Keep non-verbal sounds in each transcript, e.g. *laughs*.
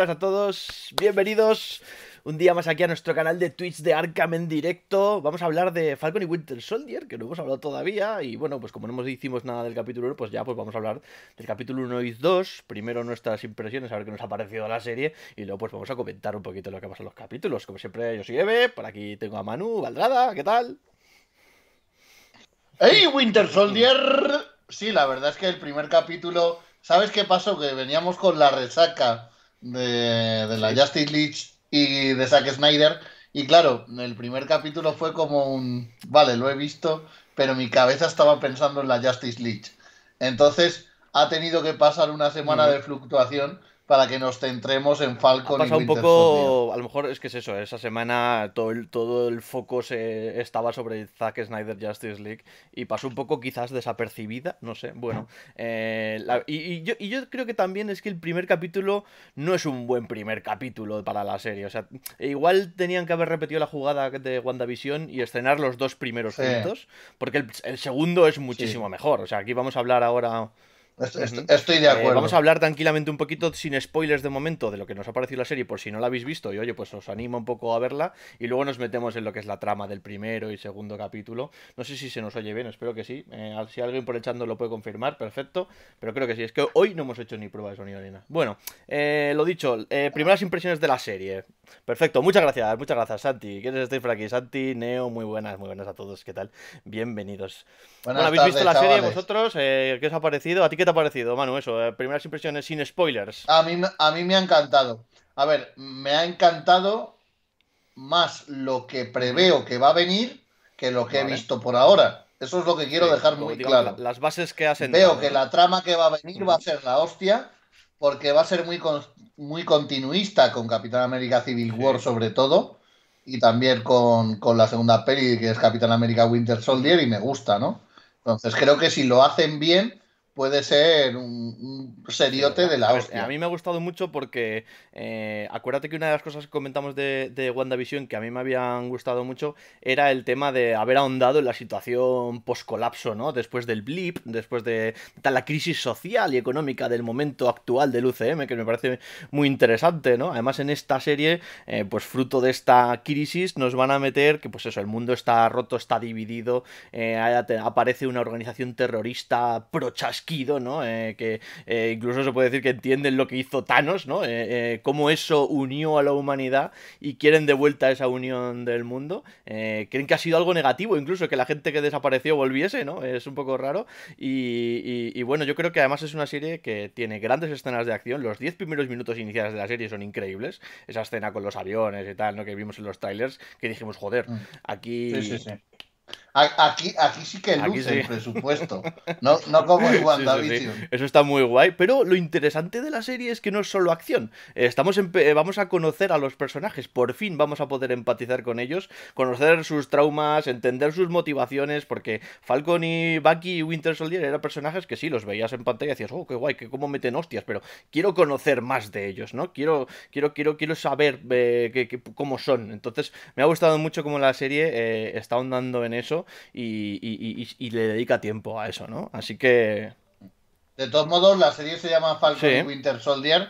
¡Hola a todos, bienvenidos un día más aquí a nuestro canal de Twitch de Arkham en directo. Vamos a hablar de Falcon y Winter Soldier, que no hemos hablado todavía. Y bueno, pues como no hemos hicimos nada del capítulo 1, pues ya pues vamos a hablar del capítulo 1 y 2. Primero nuestras impresiones, a ver qué nos ha parecido la serie. Y luego pues vamos a comentar un poquito lo que pasa en los capítulos. Como siempre, yo soy Eve, por aquí tengo a Manu, Valdrada, ¿qué tal? ¡Hey, Winter Soldier! Sí, la verdad es que el primer capítulo... ¿Sabes qué pasó? Que veníamos con la resaca de, la Justice League y de Zack Snyder. Y claro, el primer capítulo fue como un, vale, lo he visto, pero mi cabeza estaba pensando en la Justice League. Entonces ha tenido que pasar una semana de fluctuación para que nos centremos en Falcon. Ha y un poco, a lo mejor es que es eso, ¿eh? esa semana todo el, todo el foco se estaba sobre Zack Snyder Justice League y pasó un poco quizás desapercibida, no sé, bueno. Eh, y, yo, y, yo, creo que también es que el primer capítulo no es un buen primer capítulo para la serie, o sea, igual tenían que haber repetido la jugada de WandaVision y estrenar los dos primeros puntos, porque el, segundo es muchísimo mejor, o sea, aquí vamos a hablar ahora Estoy, de eh, acuerdo. vamos a hablar tranquilamente un poquito, sin spoilers de momento, de lo que nos ha parecido la serie, por si no la habéis visto. Y oye, pues os animo un poco a verla. Y luego nos metemos en lo que es la trama del primero y segundo capítulo. No sé si se nos oye bien, espero que sí. Eh, si alguien por echando lo puede confirmar, perfecto. Pero creo que sí. Es que hoy no hemos hecho ni pruebas de sonido ni nada. Bueno, eh, lo dicho, primeras impresiones de la serie. Perfecto, muchas gracias, muchas gracias, Santi. ¿Quiénes estáis por aquí? Santi, Neo, muy buenas, muy buenas a todos. ¿Qué tal? Bienvenidos. habéis visto la serie vosotros. ¿Qué os ha parecido? ¿A ti qué ha parecido, Manu? Eso, eh, primeras impresiones sin spoilers. A mí, me ha encantado. A ver, me ha encantado más lo que preveo que va a venir que lo que he visto por ahora. Eso es lo que quiero dejar muy claro. Las bases que hacen Veo que la trama que va a venir va a ser la hostia, porque va a ser muy, muy continuista con Capitán América Civil War, sobre todo, y también con, con, la segunda peli que es Capitán América Winter Soldier, y me gusta, ¿no? Entonces creo que si lo hacen bien, puede ser un, seriote de la hostia. A mí me ha gustado mucho porque eh, acuérdate que una de las cosas que comentamos de, de, WandaVision que a mí me habían gustado mucho era el tema de haber ahondado en la situación post-colapso, ¿no? Después del blip, después de la crisis social y económica del momento actual del UCM, que me parece muy interesante, ¿no? Además en esta serie, eh, pues fruto de esta crisis nos van a meter que pues eso, el mundo está roto, está dividido, eh, aparece una organización terrorista pro ¿no? Eh, que eh, incluso se puede decir que entienden lo que hizo Thanos, ¿no? Eh, cómo eso unió a la humanidad y quieren de vuelta esa unión del mundo. creen que ha sido algo negativo, incluso que la gente que desapareció volviese, ¿no? Es un poco raro. Y, bueno, yo creo que además es una serie que tiene grandes escenas de acción. Los 10 primeros minutos iniciales de la serie son increíbles. Esa escena con los aviones y tal, ¿no? Que vimos en los trailers, que dijimos, joder, mm. aquí... Sí, Aquí, aquí sí que luce el presupuesto, no, como *laughs* en WandaVision. Eso está muy guay, pero lo interesante de la serie es que no es solo acción. Eh, estamos eh, vamos a conocer a los personajes, por fin vamos a poder empatizar con ellos, conocer sus traumas, entender sus motivaciones, porque Falcon y Bucky y Winter Soldier eran personajes que sí, los veías en pantalla y decías, oh, qué guay, que como meten hostias, pero quiero conocer más de ellos, ¿no? Quiero, quiero, quiero, quiero saber eh, cómo son. Entonces, me ha gustado mucho cómo la serie está ahondando en eso y, le dedica tiempo a eso, ¿no? Así que... De todos modos, la serie se llama Falcon Winter Soldier,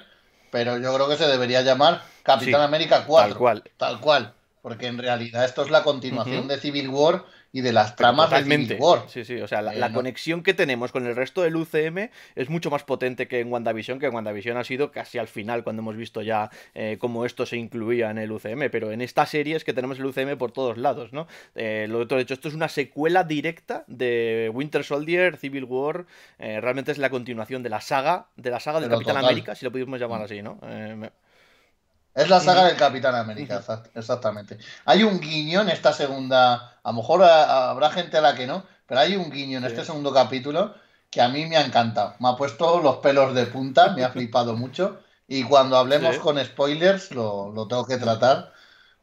pero yo creo que se debería llamar Capitán América 4. Tal cual. Tal cual. Porque en realidad esto es la continuación de Civil War y de las tramas realmente de Sí, sí, o sea, la, conexión que tenemos con el resto del UCM es mucho más potente que en WandaVision, que en WandaVision ha sido casi al final cuando hemos visto ya eh, cómo esto se incluía en el UCM, pero en esta serie es que tenemos el UCM por todos lados, ¿no? Eh, lo de hecho, esto es una secuela directa de Winter Soldier, Civil War, eh, realmente es la continuación de la saga, de la saga del Capitán América, si lo pudimos llamar así, ¿no? Eh, es la saga del Capitán América, exactamente. Hay un guiño en esta segunda, a lo mejor eh, habrá gente a la que no, pero hay un guiño en este segundo capítulo que a mí me ha encantado. Me ha puesto los pelos de punta, me ha flipado mucho. Y cuando hablemos con spoilers lo, tengo que tratar,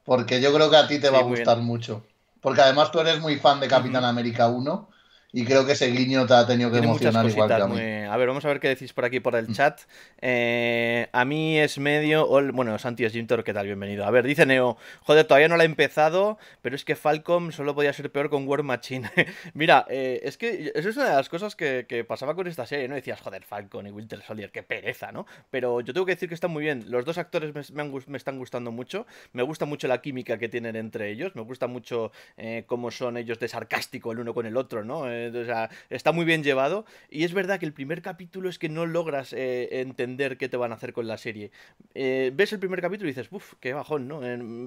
porque yo creo que a ti te va a gustar mucho. Porque además tú eres muy fan de Capitán América 1 y creo que ese guiño te ha tenido que emocionar igual que a ver, vamos a ver qué decís por aquí por el mm. chat. Eh, a mí es medio. Bueno, Santi es ¿qué tal? Bienvenido. A ver, dice Neo, joder, todavía no la he empezado, pero es que Falcom solo podía ser peor con War Machine. *laughs* Mira, eh, es que eso es una de las cosas que, pasaba con esta serie, ¿no? Decías, joder, Falcon y Winter Soldier, qué pereza, ¿no? Pero yo tengo que decir que está muy bien. Los dos actores me, me, están gustando mucho. Me gusta mucho la química que tienen entre ellos. Me gusta mucho eh, cómo son ellos de sarcástico el uno con el otro, ¿no? está muy bien llevado. Y es verdad que el primer capítulo es que no logras eh, entender qué te van a hacer con la serie. Eh, ves el primer capítulo y dices, uff, qué bajón, ¿no?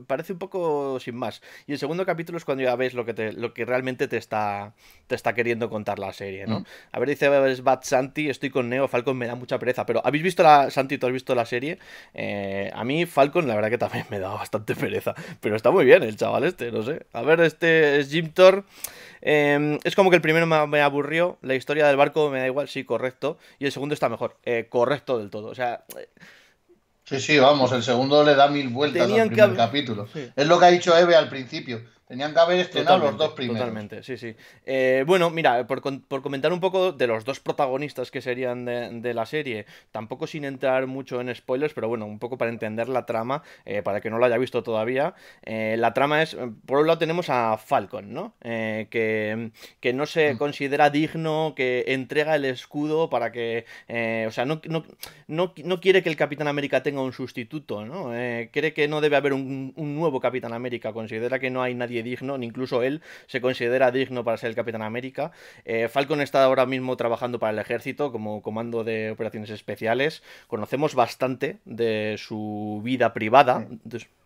parece un poco sin más. Y el segundo capítulo es cuando ya ves lo que, lo que realmente te está, te está queriendo contar la serie, ¿no? Mm. A ver, dice Bad Santi, estoy con Neo, Falcon me da mucha pereza. Pero, ¿habéis visto la, Santi, tú has visto la serie? Eh, a mí Falcon, la verdad que también *laughs* me da bastante pereza. Pero está muy bien el chaval este, no sé. A ver, este es Jim Thor. Em, es como que el primero me, aburrió, la historia del barco me da igual, sí, correcto. Y el segundo está mejor, eh, correcto del todo. O sea. Sí, sí, vamos, el segundo le da mil vueltas al primer capítulo. Es lo que ha dicho Eve al principio. Tenían que haber estrenado los dos primeros. Totalmente, sí, sí. Eh, bueno, mira, por, comentar un poco de los dos protagonistas que serían de, la serie, tampoco sin entrar mucho en spoilers, pero bueno, un poco para entender la trama, eh, para que no lo haya visto todavía. Eh, la trama es, por un lado tenemos a Falcon, ¿no? Que, que, no se mm. considera digno, que entrega el escudo para que, o sea, no, no, no, quiere que el Capitán América tenga un sustituto, ¿no? cree que no debe haber un nuevo Capitán América, considera que no hay nadie digno, incluso él se considera digno para ser el Capitán América. Eh, Falcon está ahora mismo trabajando para el ejército como comando de operaciones especiales. Conocemos bastante de su vida privada.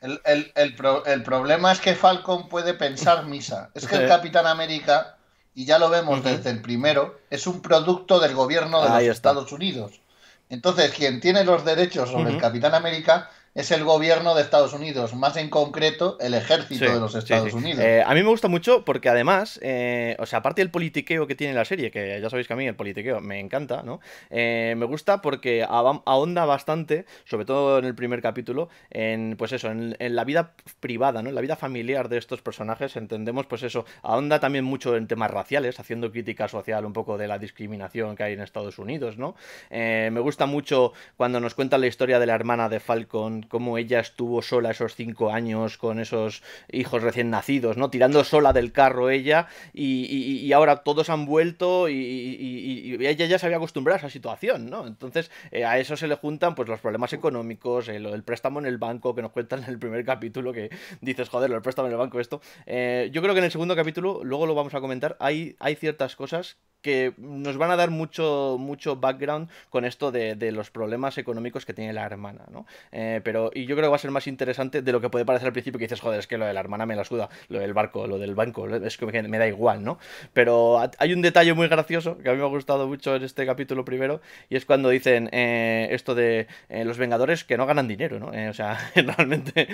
El, problema es que Falcon puede pensar misa. Es que el *laughs* Capitán América, y ya lo vemos desde el primero, es un producto del gobierno de los Estados Unidos. Entonces, quien tiene los derechos sobre el Capitán América es el gobierno de Estados Unidos, más en concreto el ejército de los Estados Unidos. Eh, a mí me gusta mucho porque además, eh, o sea, aparte del politiqueo que tiene la serie, que ya sabéis que a mí el politiqueo me encanta, ¿no? Eh, me gusta porque ahonda bastante, sobre todo en el primer capítulo, en pues eso, en, la vida privada, ¿no? En la vida familiar de estos personajes, entendemos pues eso, ahonda también mucho en temas raciales, haciendo crítica social un poco de la discriminación que hay en Estados Unidos, ¿no? me gusta mucho cuando nos cuentan la historia de la hermana de Falcon como cómo ella estuvo sola esos cinco años con esos hijos recién nacidos, ¿no? Tirando sola del carro ella y, ahora todos han vuelto y, ella ya se había acostumbrado a esa situación, ¿no? Entonces eh, a eso se le juntan pues los problemas económicos, el, préstamo en el banco que nos cuentan en el primer capítulo que dices, joder, el préstamo en el banco, esto. Eh, yo creo que en el segundo capítulo, luego lo vamos a comentar, hay, hay ciertas cosas que nos van a dar mucho, mucho background con esto de, los problemas económicos que tiene la hermana, ¿no? Eh, pero pero y yo creo que va a ser más interesante de lo que puede parecer al principio que dices, joder, es que lo de la hermana me la suda, lo del barco, lo del banco, es que me, da igual, ¿no? Pero hay un detalle muy gracioso que a mí me ha gustado mucho en este capítulo primero y es cuando dicen eh, esto de eh, los Vengadores que no ganan dinero, ¿no? Eh, o sea, *laughs* realmente...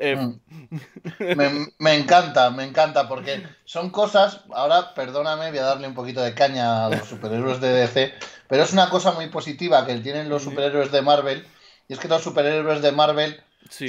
Mm. me, me encanta, me encanta porque son cosas, ahora perdóname, voy a darle un poquito de caña a los superhéroes de DC, pero es una cosa muy positiva que tienen los superhéroes de Marvel es que los superhéroes de Marvel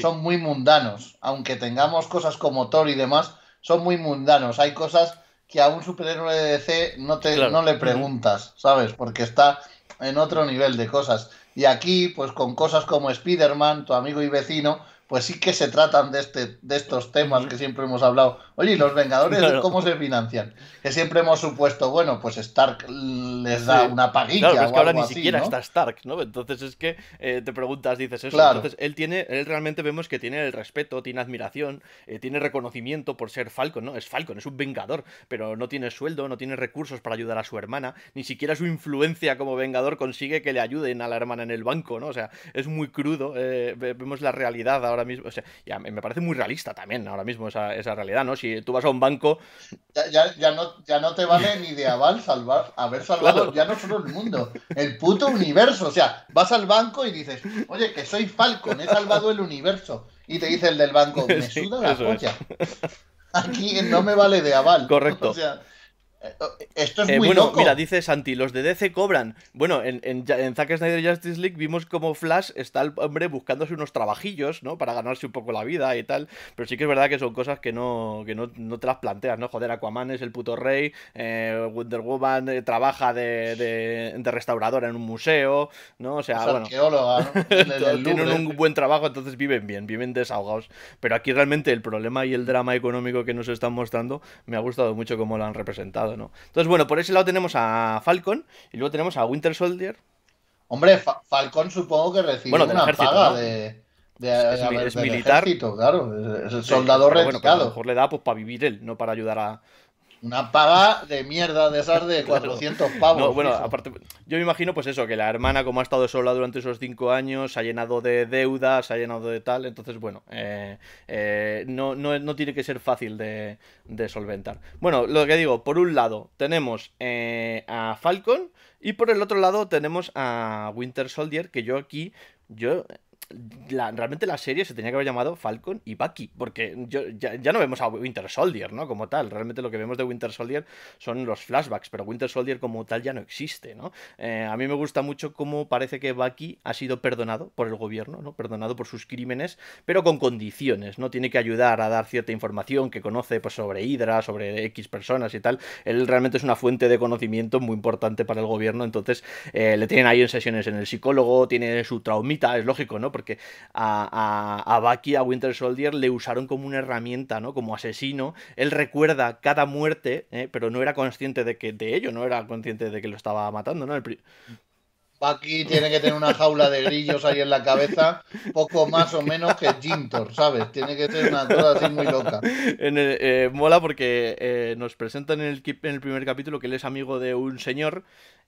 son muy mundanos. Aunque tengamos cosas como Thor y demás, son muy mundanos. Hay cosas que a un superhéroe de DC no, te, no le preguntas, ¿sabes? Porque está en otro nivel de cosas. Y aquí, pues con cosas como Spider-Man, tu amigo y vecino, pues sí que se tratan de, este, de estos temas que siempre hemos hablado. Oye, ¿y los Vengadores cómo se financian? Que siempre hemos supuesto, bueno, pues Stark les da una paguilla. Claro, pero es que ahora ni siquiera está Stark, ¿no? Entonces es que eh, te preguntas, dices eso. Claro. Entonces él tiene, él realmente vemos que tiene el respeto, tiene admiración, eh, tiene reconocimiento por ser Falcon, ¿no? Es Falcon, es un Vengador, pero no tiene sueldo, no tiene recursos para ayudar a su hermana, ni siquiera su influencia como Vengador consigue que le ayuden a la hermana en el banco, ¿no? O sea, es muy crudo, eh, vemos la realidad ahora mismo. O sea, ya me parece muy realista también ahora mismo esa, esa realidad, ¿no? Si tú vas a un banco. Ya, no, ya no te vale ni de aval salvar, haber *laughs* salvado ya no solo el mundo, el puto universo. O sea, vas al banco y dices, oye, que soy Falcon, he salvado el universo. Y te dice el del banco, me *laughs* suda la polla. Aquí no me vale de aval. Correcto. *laughs* O sea, esto es eh, muy bueno, mira, dice Santi, los de DC cobran. Bueno, en, en, Zack Snyder Justice League vimos como Flash está el hombre buscándose unos trabajillos, ¿no? Para ganarse un poco la vida y tal. Pero sí que es verdad que son cosas que no, que no, te las planteas, ¿no? Joder, Aquaman es el puto rey, eh, Wonder Woman eh, trabaja de, restauradora en un museo, ¿no? O sea, es bueno. *laughs* tienen un buen trabajo, entonces viven bien, viven desahogados. Pero aquí realmente el problema y el drama económico que nos están mostrando me ha gustado mucho cómo lo han representado. Entonces, bueno, por ese lado tenemos a Falcon y luego tenemos a Winter Soldier. Hombre, Falcon supongo que recibe una paga de, es, militar. claro, es el soldado sí, a lo mejor le da pues, para vivir él, no para ayudar a, una pava de mierda de esas de 400 *laughs* pavos. bueno, aparte, yo me imagino pues eso, que la hermana como ha estado sola durante esos cinco años, se ha llenado de deudas, se ha llenado de tal, entonces bueno, eh, eh, no, no, tiene que ser fácil de, solventar. Bueno, lo que digo, por un lado tenemos eh, a Falcon y por el otro lado tenemos a Winter Soldier, que yo aquí, yo realmente la serie se tenía que haber llamado Falcon y Bucky, porque ya, no vemos a Winter Soldier, ¿no? Como tal, realmente lo que vemos de Winter Soldier son los flashbacks, pero Winter Soldier como tal ya no existe, ¿no? Eh, a mí me gusta mucho cómo parece que Bucky ha sido perdonado por el gobierno, ¿no? Perdonado por sus crímenes, pero con condiciones, ¿no? Tiene que ayudar a dar cierta información que conoce pues, sobre Hydra, sobre X personas y tal. Él realmente es una fuente de conocimiento muy importante para el gobierno, entonces eh, le tienen ahí en sesiones en el psicólogo, tiene su traumita, es lógico, ¿no? Porque porque a, a, a Bucky, a Winter Soldier, le usaron como una herramienta, ¿no? Como asesino. Él recuerda cada muerte, ¿eh? pero no era consciente de, que, de ello, no era consciente de que lo estaba matando, ¿no? Bucky tiene que tener una jaula de grillos ahí en la cabeza, poco más o menos que Gintor, ¿sabes? Tiene que ser una cosa así muy loca. En eh, mola porque eh, nos presentan en el, en el primer capítulo que él es amigo de un señor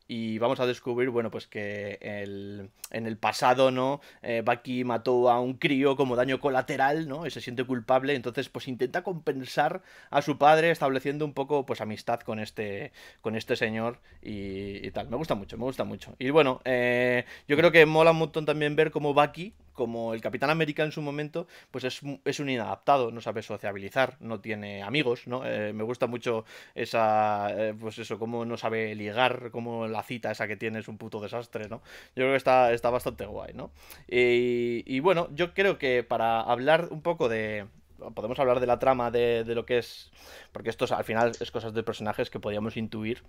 y vamos a descubrir, bueno, pues que el, en el pasado, ¿no? Eh, Bucky mató a un crío como daño colateral, ¿no? Y se siente culpable, entonces pues intenta compensar a su padre estableciendo un poco pues amistad con este, con este señor y, tal. Me gusta mucho, me gusta mucho. Y bueno, eh, yo creo que mola un montón también ver cómo Bucky como el Capitán América en su momento, pues es, es un inadaptado, no sabe sociabilizar, no tiene amigos, ¿no? Eh, me gusta mucho esa, eh, pues eso, cómo no sabe ligar, cómo la cita esa que tiene es un puto desastre, ¿no? Yo creo que está, está bastante guay, ¿no? Y, bueno, yo creo que para hablar un poco de, podemos hablar de la trama de, de, lo que es, porque esto al final es cosas de personajes que podíamos intuir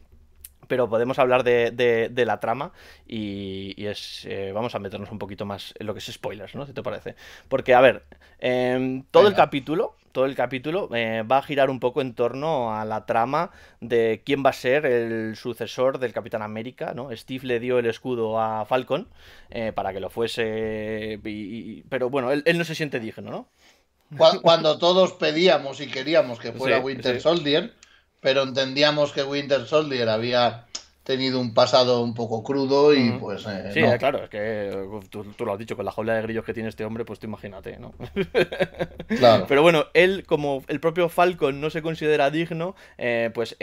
pero podemos hablar de, la trama y, es, eh, vamos a meternos un poquito más en lo que es spoilers, ¿no? Si te parece. Porque, a ver, em, todo el capítulo, todo el capítulo eh, va a girar un poco en torno a la trama de quién va a ser el sucesor del Capitán América, ¿no? Steve le dio el escudo a Falcon eh, para que lo fuese, pero bueno, él, no se siente digno, ¿no? Cuando todos pedíamos y queríamos que fuera Winter Soldier, pero entendíamos que Winter Soldier había tenido un pasado un poco crudo y pues... Eh, sí, eh, claro, es que uh, tú, lo has dicho, con la jaula de grillos que tiene este hombre, pues tú imagínate, ¿no? *laughs* claro. Pero bueno, él, como el propio Falcon no se considera digno, eh, pues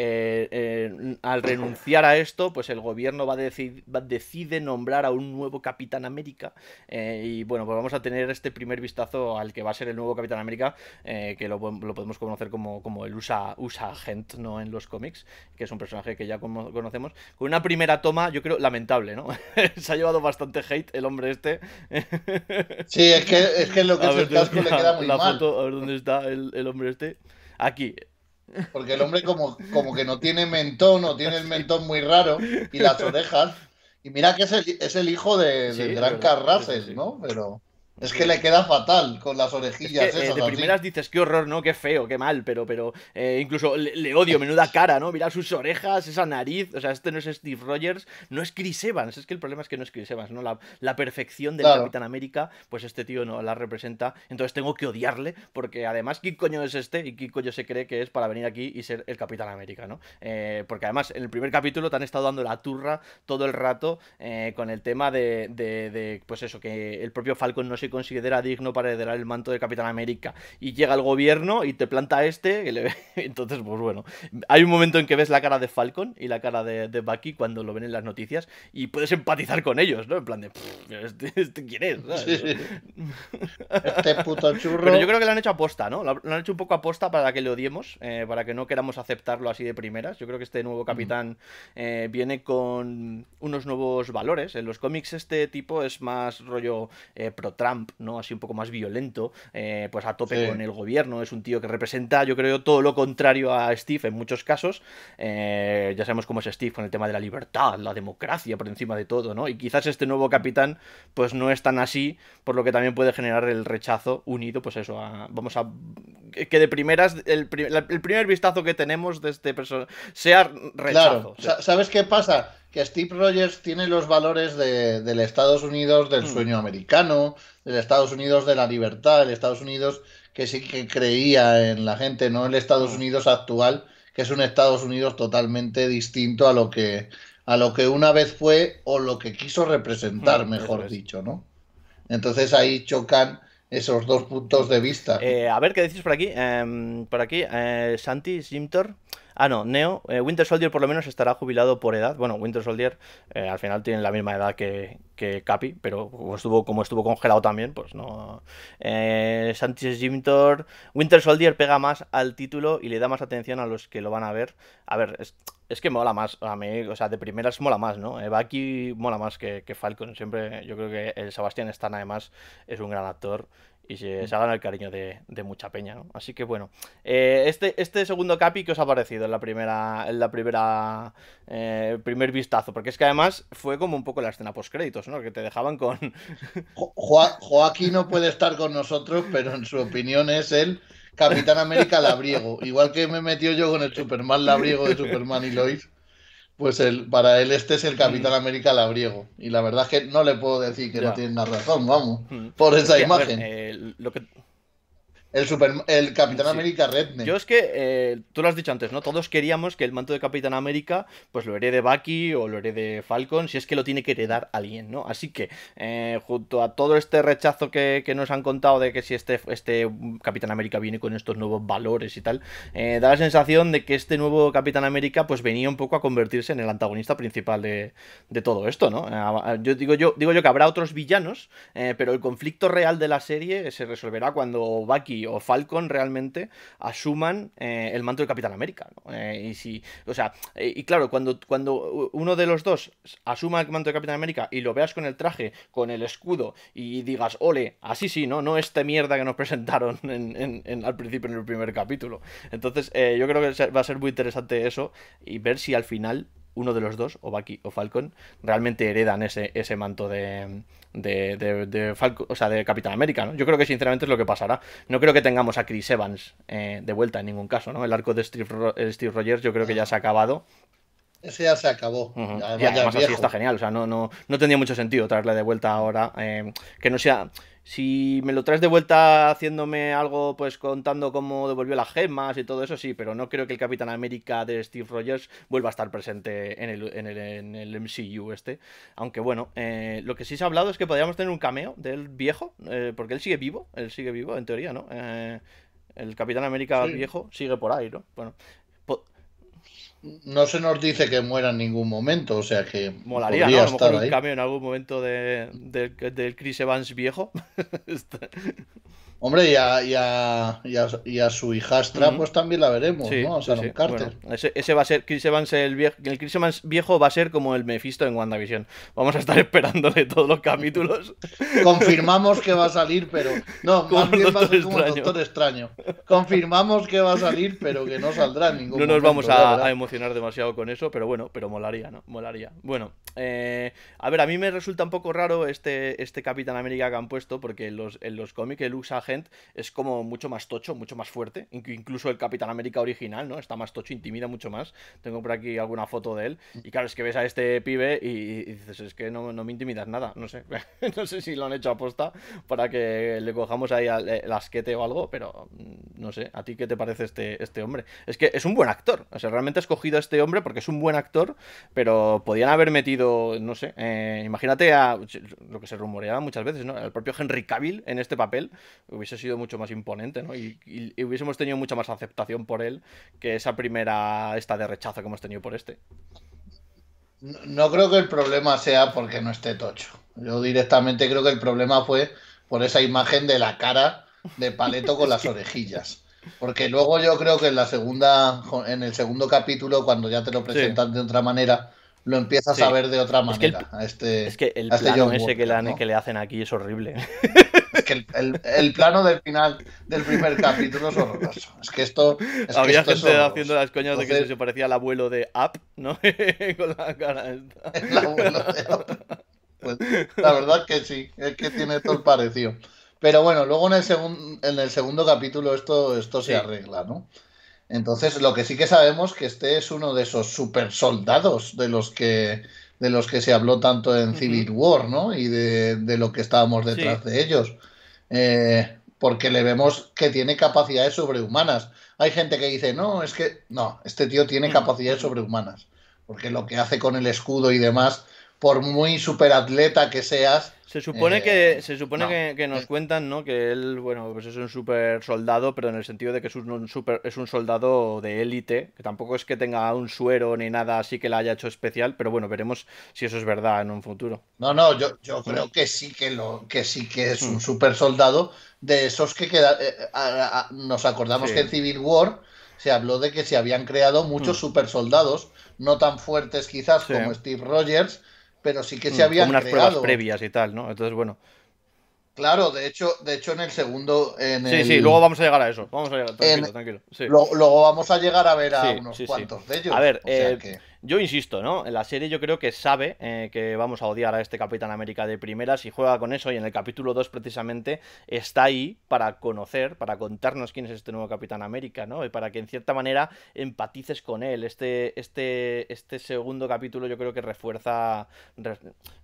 al renunciar a esto, pues el gobierno va a decid va, decide nombrar a un nuevo Capitán América y bueno, pues vamos a tener este primer vistazo al que va a ser el nuevo Capitán América, que lo, podemos conocer como, como el USA, USA Agent, ¿no? En los cómics, que es un personaje que ya conocemos, con una primera toma, yo creo, lamentable, ¿no? *laughs* se ha llevado bastante hate el hombre este. sí, es que, es lo que *laughs* es el casco le queda muy mal. a ver dónde está el, hombre este. Aquí, porque el hombre como, como que no tiene mentón o tiene el mentón muy raro y las orejas. Y mira que es el, hijo de, del gran Carrases, ¿no? Pero... Es que le queda fatal con las orejillas. Eh, de primeras dices, qué horror, ¿no? Qué feo, qué mal, pero, pero eh, incluso le, odio, menuda cara, ¿no? Mira sus orejas, esa nariz. O sea, este no es Steve Rogers, no es Chris Evans. Es que el problema es que no es Chris Evans, ¿no? La, la perfección del Capitán América, pues este tío no la representa. Entonces tengo que odiarle, porque además, qué coño es este? Y qué coño se cree que es para venir aquí y ser el Capitán América, ¿no? Eh, porque además, en el primer capítulo te han estado dando la turra todo el rato con el tema de, de, pues eso, que el propio Falcon no es se considera digno para heredar el manto de Capitán América. Y llega el gobierno y te planta este. *laughs* Entonces, pues bueno. Hay un momento en que ves la cara de Falcon y la cara de, Bucky cuando lo ven en las noticias y puedes empatizar con ellos, ¿no? En plan de. ¿Este, este quién *laughs* Este puto churro. Pero yo creo que lo han hecho aposta, ¿no? Lo han hecho un poco aposta para que le odiemos, eh, para que no queramos aceptarlo así de primeras. Yo creo que este nuevo capitán eh, viene con unos nuevos valores. En los cómics, este tipo es más rollo eh, pro ¿no? Así un poco más violento, eh, pues a tope con el gobierno. Es un tío que representa, yo creo, todo lo contrario a Steve en muchos casos. Eh, ya sabemos cómo es Steve con el tema de la libertad, la democracia por encima de todo, ¿no? Y quizás este nuevo capitán, pues no es tan así, por lo que también puede generar el rechazo unido, pues eso, a, vamos a... Que de primeras, el, primer vistazo que tenemos de este personaje sea rechazo. ¿Sabes qué pasa? que Steve Rogers tiene los valores del Estados Unidos del hmm. sueño americano, del Estados Unidos de la libertad, del Estados Unidos que sí que creía en la gente, no el Estados hmm. Unidos actual, que es un Estados Unidos totalmente distinto a lo que a lo que una vez fue o lo que quiso representar, hmm, mejor dicho, ¿no? Entonces ahí chocan esos dos puntos de vista. Eh, a ver qué decís por aquí. Em, por aquí, eh, Santi, Simtor. Ah, no, Neo. Eh, Winter Soldier por lo menos estará jubilado por edad. Bueno, Winter Soldier eh, al final tiene la misma edad que, Capi, pero como estuvo, como estuvo congelado también, pues no. Eh, Jimtor. Winter Soldier pega más al título y le da más atención a los que lo van a ver. A ver, es, que mola más. A mí, o sea, de primeras mola más, ¿no? Eh, Bucky mola más que, que Falcon. Siempre yo creo que el Sebastián Stan, además, es un gran actor y se, ha mm. hagan el cariño de, mucha peña, ¿no? Así que bueno, eh, este, este segundo capi, ¿qué os ha parecido en la primera, en la primera, eh, primer vistazo? Porque es que además fue como un poco la escena post créditos, ¿no? Que te dejaban con... *laughs* Joaquín no puede estar con nosotros, pero en su opinión es el Capitán América labriego, igual que me metió yo con el Superman labriego de Superman y Lois. Pues el, para él este es el Capitán mm. América labriego. Y la verdad es que no le puedo decir que no tiene una razón, vamos, mm. por esa imagen. Eh, lo que el, Capitán América Redneck. Yo es que, eh, tú lo has dicho antes, ¿no? Todos queríamos que el manto de Capitán América, pues lo de Bucky o lo de Falcon, si es que lo tiene que heredar alguien, ¿no? Así que, eh, junto a todo este rechazo que, nos han contado de que si este, este Capitán América viene con estos nuevos valores y tal, eh, da la sensación de que este nuevo Capitán América, pues venía un poco a convertirse en el antagonista principal de, de todo esto, ¿no? Ah, ah, yo digo yo, digo yo que habrá otros villanos, pero el conflicto real de la serie se resolverá cuando Bucky o Falcon realmente asuman eh, el manto de Capitán América. Eh, y si, o sea, eh, y claro, cuando, cuando uno de los dos asuma el manto de Capitán América y lo veas con el traje, con el escudo y digas, ole, así sí, ¿no? No esta mierda que nos *laughs* presentaron en, al principio en el primer capítulo. Entonces, yo creo que va a ser muy interesante eso y ver si al final uno de los dos, o Bucky o Falcon, realmente heredan ese, ese manto de, de, Falcon, o sea, de Capitán América, ¿no? Yo creo que sinceramente es lo que pasará. No creo que tengamos a Chris Evans eh, de vuelta en ningún caso, ¿no? El arco de Steve, eh, Steve Rogers yo creo que ya se ha acabado ese ya se acabó. Además, está genial, o sea, no, no, tendría mucho sentido traerle de vuelta ahora. Em, que no sea. Si me lo traes de vuelta haciéndome algo, pues contando cómo devolvió las gemas y todo eso, sí, pero no creo que el Capitán América de Steve Rogers vuelva a estar presente en el, MCU este. Aunque bueno, eh, lo que sí se ha hablado es que podríamos tener un cameo del viejo, eh, porque él sigue vivo, él sigue vivo, en teoría, ¿no? Eh, el Capitán América viejo sigue por ahí, ¿no? Bueno, no se nos dice que muera en ningún momento, o sea que. Molaría, ¿no? A lo mejor un cambio en algún momento de, de, del Chris Evans viejo. *laughs* Hombre, y a, y a, su hijastra, pues también la veremos, ¿no? O sea, ese, va a ser Chris Evans el viejo. El Chris Evans viejo va a ser como el Mephisto en WandaVision. Vamos a estar *laughs* esperándole todos los capítulos. *laughs* Confirmamos que va a salir, pero. No, más bien va a ser como extraño. Doctor Extraño. Confirmamos que va a salir, pero que no saldrá en ningún No nos vamos a, emocionar demasiado con eso, pero bueno, pero molaría, ¿no? Molaría. Bueno, eh, a ver, a mí me resulta un poco raro este, este Capitán América que han puesto, porque en los, en los cómics el usa es como mucho más tocho, mucho más fuerte. Incluso el Capitán América original, ¿no? Está más tocho, intimida mucho más. Tengo por aquí alguna foto de él. Y claro, es que ves a este pibe y, dices, es que no, me intimidas nada. No sé. *laughs* no sé si lo han hecho aposta para que le cojamos ahí al, el asquete o algo, pero mm, no sé. ¿A ti qué te parece este, este hombre? Es que es un buen actor. O sea, realmente ha escogido a este hombre porque es un buen actor, pero podían haber metido, no sé, eh, imagínate a lo que se rumoreaba muchas veces, ¿no? El propio Henry Cavill en este papel, hubiese sido mucho más imponente, ¿no? Y, hubiésemos tenido mucha más aceptación por él que esa primera esta de rechazo que hemos tenido por este. No, creo que el problema sea porque no esté tocho. Yo directamente creo que el problema fue por esa imagen de la cara de Paleto con *laughs* las orejillas. Porque luego yo creo que en la segunda, en el segundo capítulo, cuando ya te lo presentan de otra manera, lo empiezas a ver de otra manera. Es que el, ese que, le hacen aquí es horrible. *laughs* que el, plano del final del primer capítulo es horroroso. Es que esto. Es que gente haciendo las coñas de que se parecía al abuelo de App, ¿no? *laughs* Con la cara esta. *laughs* El abuelo de App. Pues, la verdad que sí, es que tiene todo el parecido. Pero bueno, luego en el, en el segundo capítulo esto, esto se arregla, ¿no? Entonces, lo que sí que sabemos que este es uno de esos super soldados de los que de los que se habló tanto en Civil War, ¿no? Y de, lo que estábamos detrás de ellos. Eh, porque le vemos que tiene capacidades sobrehumanas. Hay gente que dice, no, es que no, este tío tiene mm. capacidades sobrehumanas, porque lo que hace con el escudo y demás por muy superatleta que seas. Se supone, que, eh, se supone que, nos eh. cuentan, ¿no? Que él, bueno, pues es un super soldado, pero en el sentido de que es un, super, es un soldado de élite, que tampoco es que tenga un suero ni nada así que la haya hecho especial, pero bueno, veremos si eso es verdad en un futuro. No, no, yo, creo que sí que lo, que sí que es mm. un super soldado de esos que queda, eh, nos acordamos que en Civil War se habló de que se habían creado muchos mm. super soldados, no tan fuertes quizás como Steve Rogers, pero sí que se mm, habían Como unas pruebas previas y tal, ¿no? Entonces, bueno. Claro, de hecho, de hecho en el segundo. En sí, sí, luego vamos a llegar a eso. Vamos a llegar, tranquilo, tranquilo. Luego, vamos a llegar a ver a unos cuantos de ellos. A ver, o eh, que... Yo insisto, ¿no? En La serie yo creo que sabe eh, que vamos a odiar a este Capitán América de primeras y juega con eso y en el capítulo 2 precisamente está ahí para conocer, para contarnos quién es este nuevo Capitán América, ¿no? Y para que en cierta manera empatices con él. Este, este, este segundo capítulo yo creo que refuerza, eh,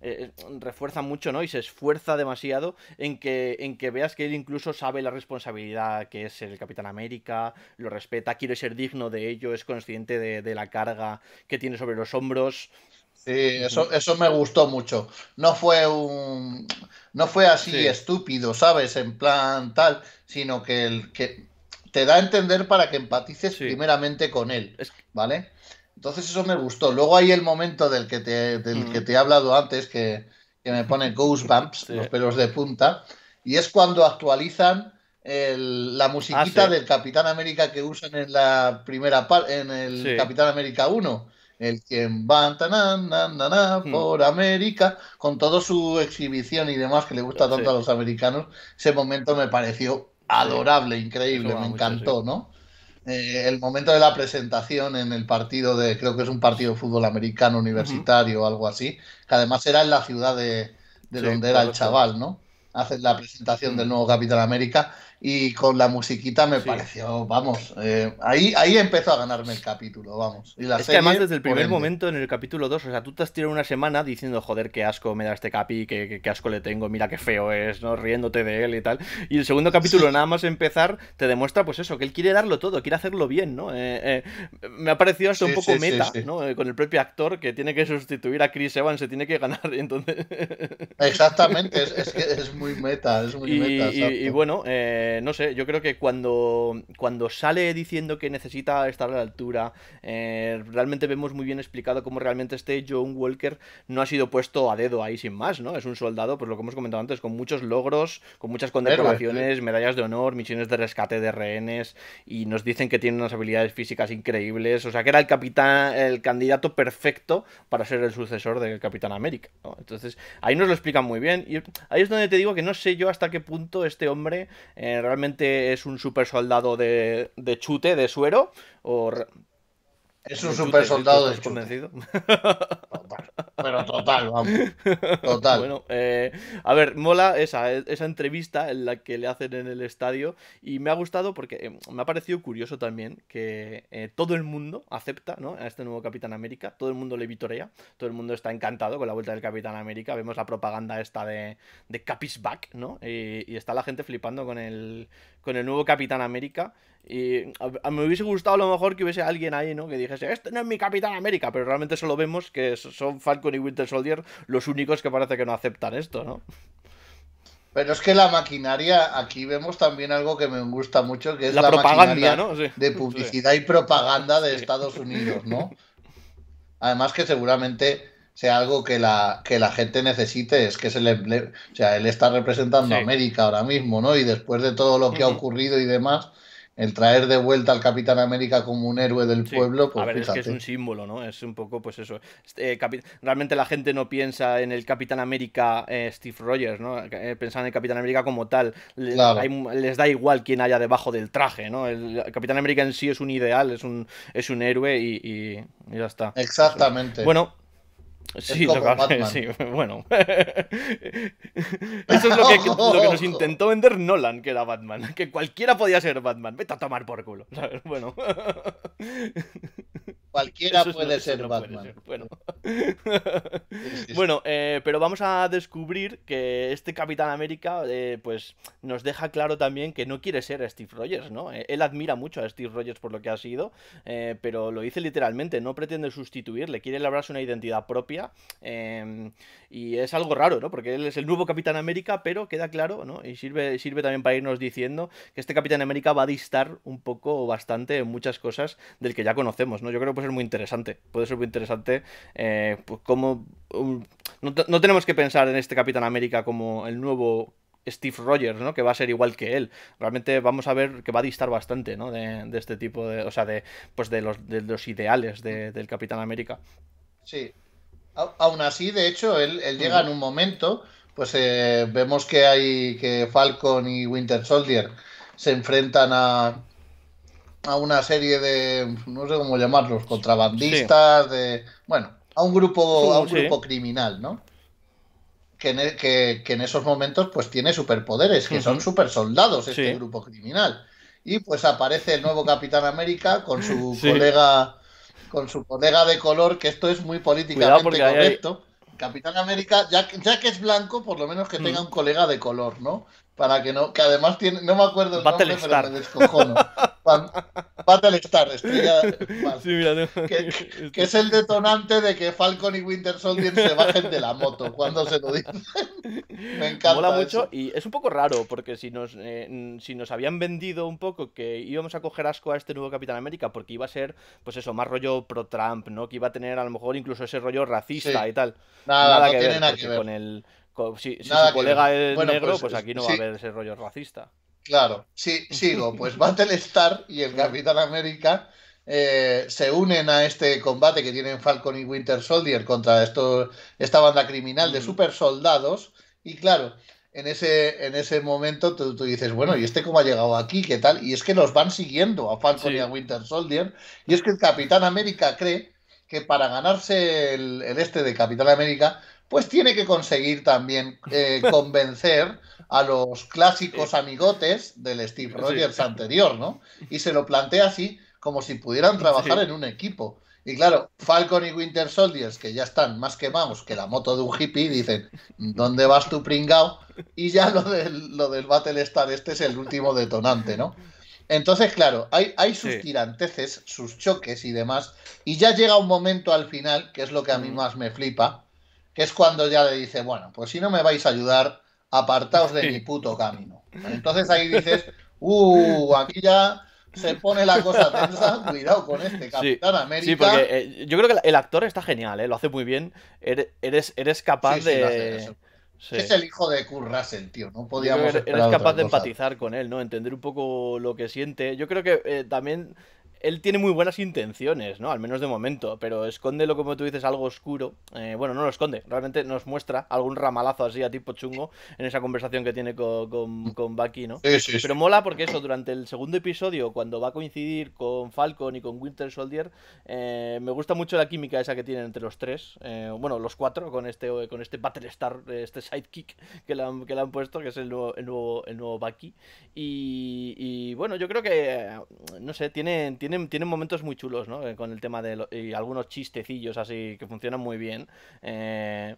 eh, refuerza mucho, ¿no? Y se esfuerza demasiado en que, en que veas que él incluso sabe la responsabilidad que es el Capitán América, lo respeta, quiere ser digno de ello, es consciente de la carga que tiene sobre los hombros. Sí, eso, eso me gustó mucho. No fue un. No fue así estúpido, ¿sabes? En plan tal, sino que, el, que te da a entender para que empatices primeramente con él, ¿vale? Entonces eso me gustó. Luego hay el momento del que te, mm. he hablado antes, que, me pone Goosebumps, *laughs* los pelos de punta, y es cuando actualizan la ah, musiquita del Capitán América que usan en la primera parte, en el Capitán América 1 el quien va na, hmm. por América, con toda su exhibición y demás que le gusta tanto a los americanos, ese momento me pareció adorable, increíble, me encantó, ¿no? Eh, el momento de la presentación en el partido de, creo que es un partido de fútbol americano universitario o algo así, que además era en la ciudad de, donde era el chaval, ¿no? hace la presentación del hmm. nuevo Capitán América y con la musiquita me pareció, vamos, eh, ahí, ahí empezó a ganarme el capítulo, vamos. Y la es que además desde el primer momento en el capítulo 2, o sea, tú te has tirado una semana diciendo, joder, qué asco me da este capi, qué, qué, asco le tengo, mira qué feo es, ¿no? Riéndote de él y tal. Y el segundo capítulo, nada más empezar, te demuestra pues eso, que él quiere darlo todo, quiere hacerlo bien, ¿no? Eh, eh, me ha parecido hasta un poco meta, ¿no? con el propio actor que tiene que sustituir a Chris Evans, se tiene que ganar, *laughs* entonces... Exactamente, es, que es muy meta, es muy y, meta. Y, y, bueno, eh eh, no sé, yo creo que cuando, cuando sale diciendo que necesita estar a la altura, eh, realmente vemos muy bien explicado cómo realmente este John Walker no ha sido puesto a dedo ahí sin más, ¿no? Es un soldado, pues lo que hemos comentado antes, con muchos logros, con muchas condecoraciones, medallas de honor, misiones de rescate de rehenes, y nos dicen que tiene unas habilidades físicas increíbles, o sea que era el capitán, el candidato perfecto para ser el sucesor del Capitán América, Entonces, ahí nos lo explican muy bien, y ahí es donde te digo que no sé yo hasta qué punto este hombre... Eh, realmente es un super soldado de, chute, de suero, o es un super soldado convencido. Pero total, vamos. *laughs* Total. Bueno, eh, a ver, mola esa, entrevista en la que le hacen en el estadio. Y me ha gustado porque eh, me ha parecido curioso también que eh, todo el mundo acepta a este nuevo Capitán América. Todo el mundo le vitorea. Todo el mundo está encantado con la vuelta del Capitán América. Vemos la propaganda esta de, Capisback. ¿no? Y, está la gente flipando con con el nuevo Capitán América. Y a, me hubiese gustado a lo mejor que hubiese alguien ahí, ¿no? Que dijese, este no es mi Capitán América, pero realmente solo vemos que son Falcon y Winter Soldier los únicos que parece que no aceptan esto, ¿no? Pero es que la maquinaria, aquí vemos también algo que me gusta mucho, que es la, propaganda, maquinaria de publicidad y propaganda de Estados Unidos, ¿no? Además que seguramente sea algo que la, que la gente necesite, es que se o sea, él está representando a América ahora mismo, ¿no? Y después de todo lo que ha ocurrido y demás, el traer de vuelta al Capitán América como un héroe del pueblo, pues A ver, es que es un símbolo, ¿no? Es un poco, pues eso. Este, realmente la gente no piensa en el Capitán América eh, Steve Rogers, ¿no? Eh, pensando en el Capitán América como tal. les da igual quién haya debajo del traje, ¿no? El, Capitán América en sí es un ideal, es un, es un héroe y, ya está. Exactamente. Bueno, Sí, *laughs* sí, bueno. *laughs* Eso es lo que, nos intentó vender Nolan, que era Batman. Que cualquiera podía ser Batman. Vete a tomar por culo. *laughs* Bueno. Cualquiera puede, ser Batman. Bueno, eh, pero vamos a descubrir que este Capitán América eh, pues nos deja claro también que no quiere ser Steve Rogers, ¿no? Eh, él admira mucho a Steve Rogers por lo que ha sido, pero lo dice literalmente, no pretende sustituirle, quiere labrarse una identidad propia y es algo raro, ¿no? Porque él es el nuevo Capitán América, pero queda claro, ¿no? Y sirve, sirve también para irnos diciendo que este Capitán América va a distar un poco o bastante en muchas cosas del que ya conocemos, ¿no? Yo creo que pues, ser muy interesante. Puede ser muy interesante eh, pues como... Um, no, tenemos que pensar en este Capitán América como el nuevo Steve Rogers, ¿no? Que va a ser igual que él. Realmente vamos a ver que va a distar bastante, ¿no? De, este tipo de. O sea, de. Pues, de los, ideales del Capitán América. Sí. aún así, de hecho, él, llega en un momento. Pues eh, vemos que hay. que Falcon y Winter Soldier se enfrentan a a una serie de, no sé cómo llamarlos, contrabandistas, de, bueno, a un grupo, a un grupo criminal, ¿no? Que en, e, que, en, esos momentos pues tiene superpoderes, que son super soldados este grupo criminal. Y pues aparece el nuevo Capitán América con su colega con su colega de color, que esto es muy políticamente correcto. Capitán América, ya, ya, que es blanco, por lo menos que mm. tenga un colega de color, ¿no? para que no, que además tiene, no me acuerdo el Battle nombre, pero me descojono. Battlestar, Sí, que, es el detonante de que Falcon y Winter Soldier se bajen de la moto cuando se lo dicen. Me encanta. Mola mucho y es un poco raro porque si nos, eh, si nos habían vendido un poco que íbamos a coger asco a este nuevo Capitán América porque iba a ser, pues eso, más rollo pro-Trump, ¿no? Que iba a tener a lo mejor incluso ese rollo racista y tal. Nada, nada que ver. Con el, si, su colega es negro, pues, pues, aquí no va a haber ese rollo racista. Claro, sí, sigo. Pues *laughs* Star y el Capitán América eh, se unen a este combate que tienen Falcon y Winter Soldier contra esto, esta banda criminal de mm. super soldados. Y claro, en ese, en ese momento tú, dices, bueno, ¿y este cómo ha llegado aquí? ¿Qué tal? Y es que los van siguiendo a Falcon y a Winter Soldier. Y es que el Capitán América cree que para ganarse el, el este de Capitán América pues tiene que conseguir también eh, *laughs* convencer a los clásicos amigotes del Steve Rogers anterior, ¿no? Y se lo plantea así, como si pudieran trabajar en un equipo. Y claro, Falcon y Winter Soldiers, que ya están más quemados que la moto de un hippie, dicen, ¿dónde vas tú pringao? Y ya lo del, lo del Battlestar este es el último detonante, ¿no? Entonces, claro, hay, sus tiranteces, sus choques y demás, y ya llega un momento al final, que es lo que a mí mm. más me flipa, que es cuando ya le dice, bueno, pues si no me vais a ayudar, apartaos de mi puto camino. Entonces ahí dices, uh, aquí ya se pone la cosa tensa, cuidado con este Capitán América. Sí, porque eh, yo creo que el actor está genial, eh, lo hace muy bien, eres, eres capaz de... Es el hijo de Kurt Russell, tío. No podíamos. Eres capaz de empatizar con él, ¿no? Entender un poco lo que siente. Yo creo que eh, también él tiene muy buenas intenciones, ¿no? Al menos de momento, pero esconde lo como tú dices, algo oscuro. Eh, bueno, no lo esconde, realmente nos muestra algún ramalazo así a tipo chungo en esa conversación que tiene con, con, Bucky, ¿no? Pero mola porque eso, durante el segundo episodio, cuando va a coincidir con Falcon y con Winter Soldier, eh, me gusta mucho la química esa que tienen entre los tres, eh, bueno, los cuatro, con este, con este Battlestar, este sidekick que le han, puesto, que es el nuevo, el nuevo, el nuevo Bucky. Y, bueno, yo creo que, no sé, tiene tienen, momentos muy chulos, ¿no? Eh, con el tema de y algunos chistecillos así que funcionan muy bien. Eh.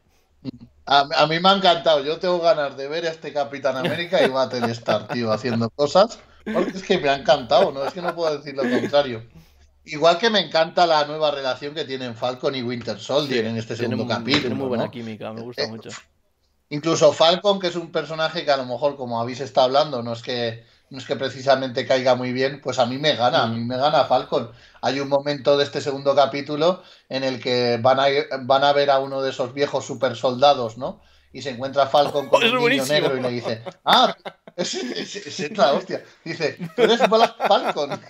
A, mí me ha encantado. Yo tengo ganas de ver a este Capitán América y Star, tío, haciendo cosas. Porque es que me ha encantado, ¿no? Es que no puedo decir lo contrario. Igual que me encanta la nueva relación que tienen Falcon y Winter Soldier en este segundo capítulo. Tiene muy buena química, me gusta eh, mucho. Incluso Falcon, que es un personaje que a lo mejor, como habéis estado hablando, no es que no es que precisamente caiga muy bien, pues a mí me gana, a mí mm. me gana Falcon. Hay un momento de este segundo capítulo en el que van a, van a ver a uno de esos viejos super soldados, ¿no? Y se encuentra Falcon con un *laughs* niño negro y le dice, ah, es, es, la hostia. Dice, tú eres Black Falcon. *laughs*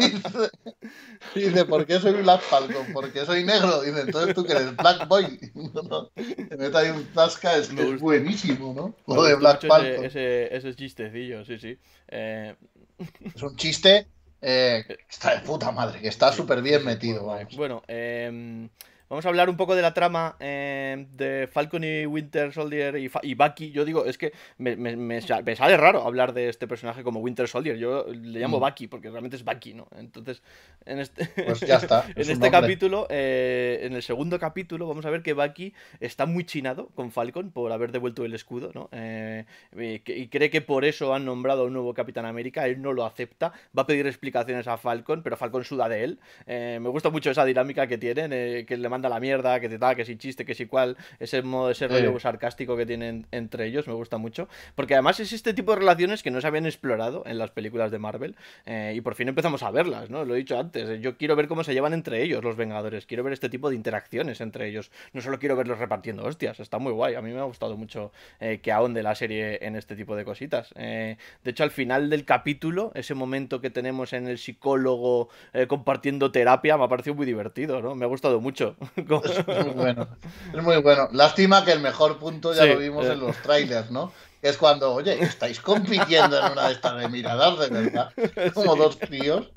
Dice, dice, ¿por qué soy Black Falcon? Porque soy negro. Dice, entonces tú que eres Black Boy. *laughs* No, Te mete ahí un tasca, es, buenísimo, ¿no? Lo de Black Falcon. Ese, ese, chistecillo, sí, sí. Eh, es un chiste eh, está de puta madre, que está súper bien metido. Bueno, eh, Vamos a hablar un poco de la trama eh, de Falcon y Winter Soldier y, Bucky. Yo digo, es que me, sale raro hablar de este personaje como Winter Soldier. Yo le llamo mm. Bucky porque realmente es Bucky, ¿no? Entonces, en este, *laughs* pues ya está, *laughs* en este capítulo, eh, en el segundo capítulo, vamos a ver que Bucky está muy chinado con Falcon por haber devuelto el escudo, ¿no? Eh, y cree que por eso han nombrado a un nuevo Capitán América. Él no lo acepta, va a pedir explicaciones a Falcon, pero Falcon suda de él. me gusta mucho esa dinámica que tienen, que le manda a la mierda, que te da, que si chiste, que si cual, ese modo, ese rollo sarcástico que tienen entre ellos, me gusta mucho. Porque además es este tipo de relaciones que no se habían explorado en las películas de Marvel eh, y por fin empezamos a verlas, ¿no? Lo he dicho antes, eh, yo quiero ver cómo se llevan entre ellos los Vengadores, quiero ver este tipo de interacciones entre ellos, no solo quiero verlos repartiendo hostias, está muy guay, a mí me ha gustado mucho eh, que ahonde la serie en este tipo de cositas. de hecho, al final del capítulo, ese momento que tenemos en el psicólogo compartiendo terapia, me ha parecido muy divertido, ¿no? Me ha gustado mucho *laughs* Es muy *laughs* bueno. Es muy bueno. Lástima que el mejor punto ya lo vimos en los trailers, ¿no? Es cuando, oye, estáis compitiendo en una de estas de miradas, de verdad. *laughs* Como dos tíos.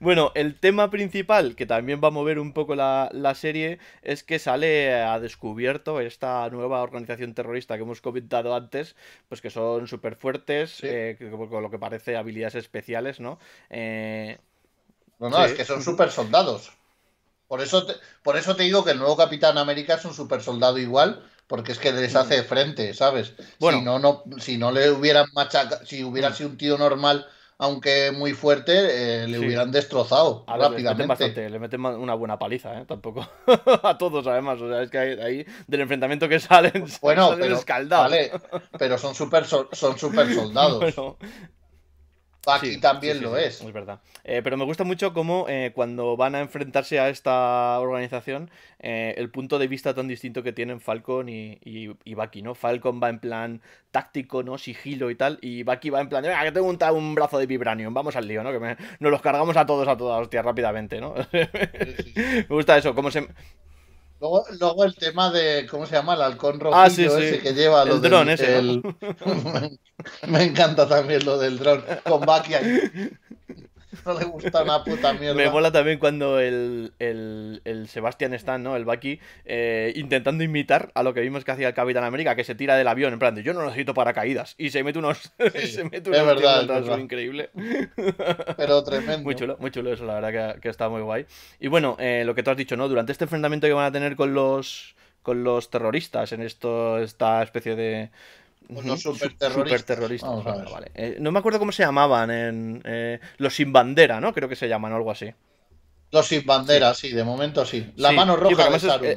Bueno, el tema principal, que también va a mover un poco la, serie, es que sale a descubierto esta nueva organización terrorista que hemos comentado antes, pues que son súper fuertes, eh, con lo que parece habilidades especiales, ¿no? Eh, no, no, es que son súper soldados. Por eso, te, por eso te digo que el nuevo Capitán América es un super soldado igual, porque es que les mm. hace frente, ¿sabes? si no, no, si no le hubieran machacado, si hubiera mm. sido un tío normal, aunque muy fuerte, eh, le hubieran destrozado rápidamente. Le meten, le meten una buena paliza, ¿eh? Tampoco. *laughs* a todos, además. O sea, es que ahí del enfrentamiento que salen, *laughs* bueno, salen pero, vale, pero son super, son *laughs* super soldados. Aquí también lo es. Es verdad. Eh, pero me gusta mucho cómo eh, cuando van a enfrentarse a esta organización, eh, el punto de vista tan distinto que tienen Falcon y, y, ¿no? Falcon va en plan táctico, ¿no? Sigilo y tal, y Bucky va en plan, venga, que tengo un, brazo de vibranium, vamos al lío, ¿no? Que nos los cargamos a todos, a todas, hostia, rápidamente, ¿no? *laughs* me gusta eso, cómo se, Luego, el tema de, ¿cómo se llama? El halcón ah, rojo que lleva el *laughs* me encanta también lo del dron con Bakia no le gusta una puta *laughs* mierda. Me mola también cuando el, el, el Sebastian Stan, ¿no? El Bucky, eh, intentando imitar a lo que vimos que hacía el Capitán América, que se tira del avión, en plan yo no necesito paracaídas. Y se mete unos. *laughs* se mete unos es verdad, es increíble. *laughs* Pero tremendo. Muy chulo, muy chulo eso, la verdad que, está muy guay. Y bueno, eh, lo que tú has dicho, ¿no? Durante este enfrentamiento que van a tener con los con los terroristas en esto, esta especie de, no superterroristas. Eh, no me acuerdo cómo se llamaban en eh, Los sin bandera, ¿no? Creo que se llaman algo así. Los sin bandera, sí, de momento sí. La mano roja.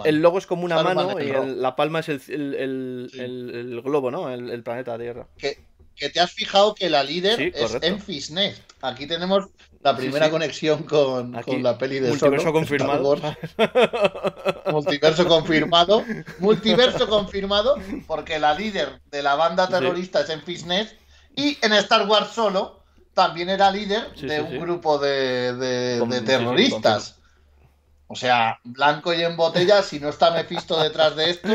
el logo es como una mano y la palma es el, globo, ¿no? El, planeta Tierra. Que, que, te has fijado que la líder es Enfisnez. Aquí tenemos la primera conexión con, la peli de Multiverso confirmado. *laughs* multiverso confirmado. Multiverso confirmado, porque la líder de la banda terrorista es en fitness y en Star Wars Solo también era líder de un grupo de, de terroristas. O sea, blanco y en botella, si no está Mephisto detrás de esto,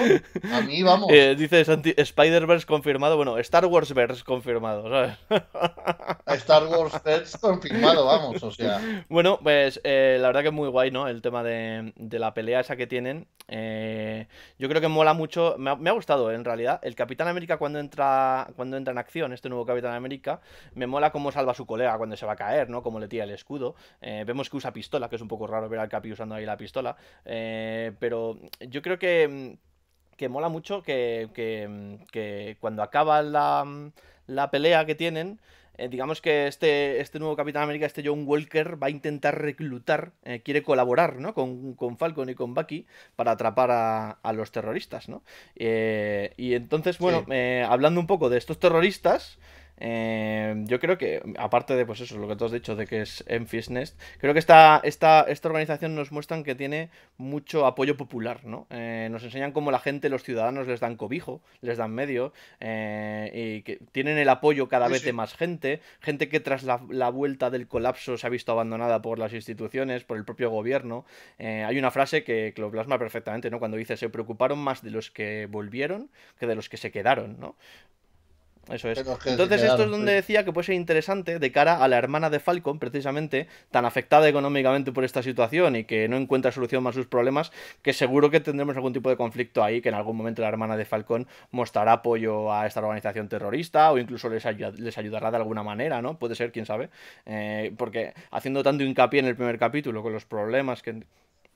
a mí vamos. Eh, dice Spider-Verse confirmado, bueno, Star Wars-Verse confirmado, ¿sabes? *laughs* Star Wars-Verse confirmado, vamos, o sea. Bueno, pues eh, la verdad que es muy guay, ¿no? El tema de, la pelea esa que tienen. Eh, yo creo que mola mucho, me ha, gustado en realidad. El Capitán América cuando entra, cuando entra en acción, este nuevo Capitán América, me mola cómo salva a su colega cuando se va a caer, ¿no? Como le tira el escudo. vemos que usa pistola, que es un poco raro ver al Capi usando ahí y la pistola. Eh, pero yo creo que, mm, que mola mucho que, mm, cuando acaba mm, la, pelea que tienen, eh, digamos que este, este nuevo Capitán América, este John Walker, va a intentar reclutar, eh, quiere colaborar con, Falcon y con Bucky para atrapar a, los terroristas. ¿no? y entonces, bueno, hablando un poco de estos terroristas, Em, yo creo que, aparte de pues eso, lo que tú has dicho de que es Enfis Nest, creo que esta, esta, esta organización nos muestran que tiene mucho apoyo popular, ¿no? Eh, nos enseñan cómo la gente, los ciudadanos les dan cobijo, les dan medio, eh, y que tienen el apoyo cada vez de más gente, gente que tras la, vuelta del colapso se ha visto abandonada por las instituciones, por el propio gobierno. Eh, hay una frase que, que, lo plasma perfectamente, ¿no? Cuando dice, se preocuparon más de los que volvieron que de los que se quedaron, ¿no? Eso es. Entonces esto es donde decía que puede ser interesante de cara a la hermana de Falcon, precisamente, tan afectada económicamente por esta situación y que no encuentra solución más sus problemas, que seguro que tendremos algún tipo de conflicto ahí, que en algún momento la hermana de Falcon mostrará apoyo a esta organización terrorista o incluso les, les ayudará de alguna manera, ¿no? Puede ser, quién sabe. Eh, porque haciendo tanto hincapié en el primer capítulo con los problemas que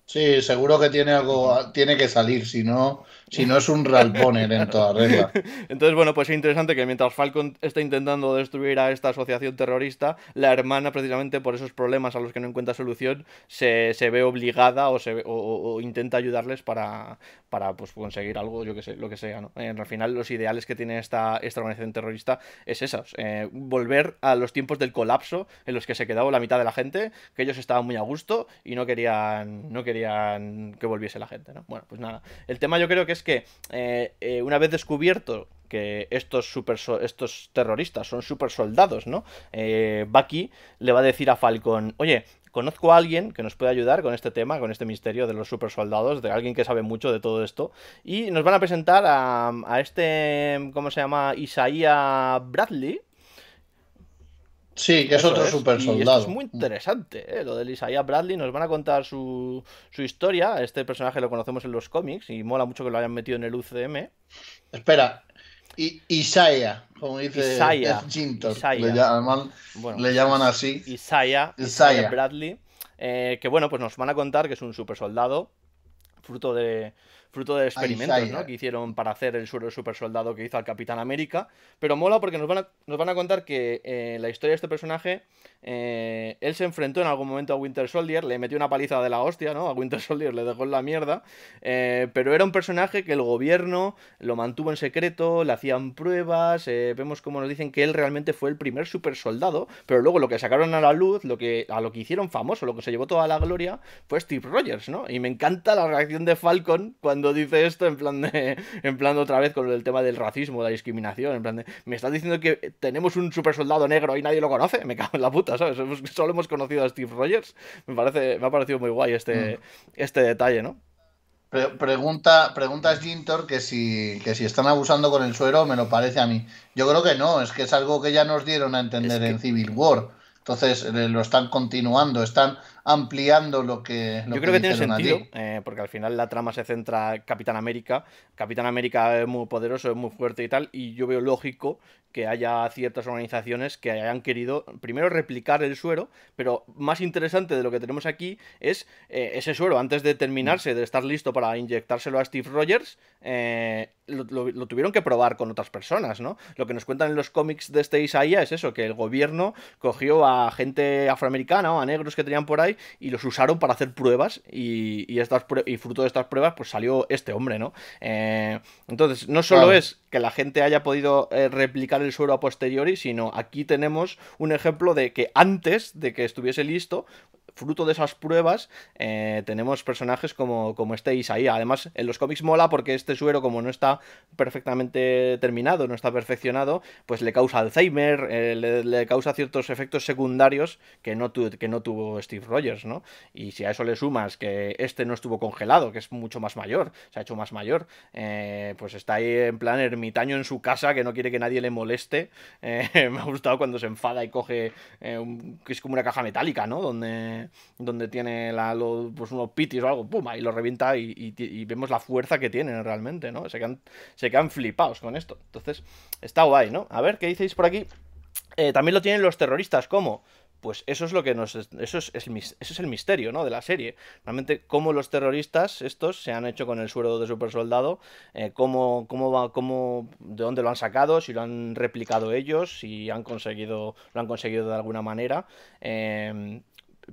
Sí, seguro que tiene algo, ah, tiene que salir, si no, si no es un *laughs* ralponer en toda regla. Entonces, bueno, pues es interesante que mientras Falcon está intentando destruir a esta asociación terrorista, la hermana, precisamente por esos problemas a los que no encuentra solución, se, ve obligada o, se, o, intenta ayudarles para, para pues, conseguir algo, yo que sé, lo que sea, ¿no? En al final, los ideales que tiene esta, esta organización terrorista es esos, eh, volver a los tiempos del colapso en los que se quedaba la mitad de la gente, que ellos estaban muy a gusto y no querían, no querían que volviese la gente, ¿no? Bueno, pues nada. El tema yo creo que es que eh, eh, una vez descubierto que estos, super estos terroristas son super soldados, ¿no? Eh, Bucky le va a decir a Falcón: oye, conozco a alguien que nos puede ayudar con este tema, con este misterio de los super soldados, de alguien que sabe mucho de todo esto. Y nos van a presentar a, a este, ¿cómo se llama? Isaiah Bradley, Sí, que es otro super soldado. es muy interesante, ¿eh? lo de Isaiah Bradley. Nos van a contar su, historia. Este personaje lo conocemos en los cómics y mola mucho que lo hayan metido en el UCM. Espera, Isaiah, como dice Isaiah, Le, llaman, así. Isaiah, Bradley. Eh, que bueno, pues nos van a contar que es un super soldado, fruto de, fruto de experimentos ¿no? que hicieron para hacer el suero super soldado que hizo al Capitán América. Pero mola porque nos van a, contar que eh, la historia de este personaje, eh, él se enfrentó en algún momento a Winter Soldier, le metió una paliza de la hostia, ¿no? A Winter *laughs* Soldier le dejó en la mierda, eh, pero era un personaje que el gobierno lo mantuvo en secreto, le hacían pruebas, vemos como nos dicen que él realmente fue el primer super soldado, pero luego lo que sacaron a la luz, lo que, a lo que hicieron famoso, lo que se llevó toda la gloria, fue Steve Rogers, ¿no? Y me encanta la reacción de Falcon cuando dice esto, en plan de, en plan otra vez con el tema del racismo, la discriminación, en plan de, me estás diciendo que tenemos un super soldado negro y nadie lo conoce, me cago en la puta, ¿sabes? solo hemos conocido a Steve Rogers, me parece, me ha parecido muy guay este, mm. este detalle, ¿no? pregunta, pregunta Gintor que si, que si están abusando con el suero, me lo parece a mí. Yo creo que no, es que es algo que ya nos dieron a entender en Civil War. Entonces eh, lo están continuando, están ampliando lo que... Yo creo que, tiene sentido, eh, porque al final la trama se centra en Capitán América. Capitán América es muy poderoso, es muy fuerte y tal, y yo veo lógico que haya ciertas organizaciones que hayan querido primero replicar el suero, pero más interesante de lo que tenemos aquí es eh, ese suero, antes de terminarse, de estar listo para inyectárselo a Steve Rogers, eh, lo, tuvieron que probar con otras personas, ¿no? Lo que nos cuentan en los cómics de este Isaiah es eso, que el gobierno cogió a gente afroamericana o a negros que tenían por ahí y los usaron para hacer pruebas y, fruto de estas pruebas pues salió este hombre, ¿no? Eh, entonces, no solo es que la gente haya podido eh, replicar el suero a posteriori, sino aquí tenemos un ejemplo de que antes de que estuviese listo, fruto de esas pruebas, eh, tenemos personajes como, como este Isaías. Además, en los cómics mola porque este suero, como no está perfectamente terminado, no está perfeccionado, pues le causa Alzheimer, eh, le, causa ciertos efectos secundarios que no, que no tuvo Steve Rogers, ¿no? Y si a eso le sumas que este no estuvo congelado, que es mucho más mayor, se ha hecho más mayor, eh, pues está ahí en plan ermitaño en su casa, que no quiere que nadie le moleste. *laughs* me ha gustado cuando se enfada y coge que es como una caja metálica, ¿no? Donde donde tiene la, pues, unos pitis o algo, pum, y lo revienta y, vemos la fuerza que tienen realmente, ¿no? Se quedan, se quedan flipados con esto. Entonces, está guay, ¿no? A ver, ¿qué dices por aquí? Eh, también lo tienen los terroristas, ¿cómo? pues eso es lo que nos eso es, eso es, el misterio no de la serie realmente cómo los terroristas estos se han hecho con el suero de super soldado eh, cómo cómo va cómo de dónde lo han sacado si lo han replicado ellos si han conseguido lo han conseguido de alguna manera eh,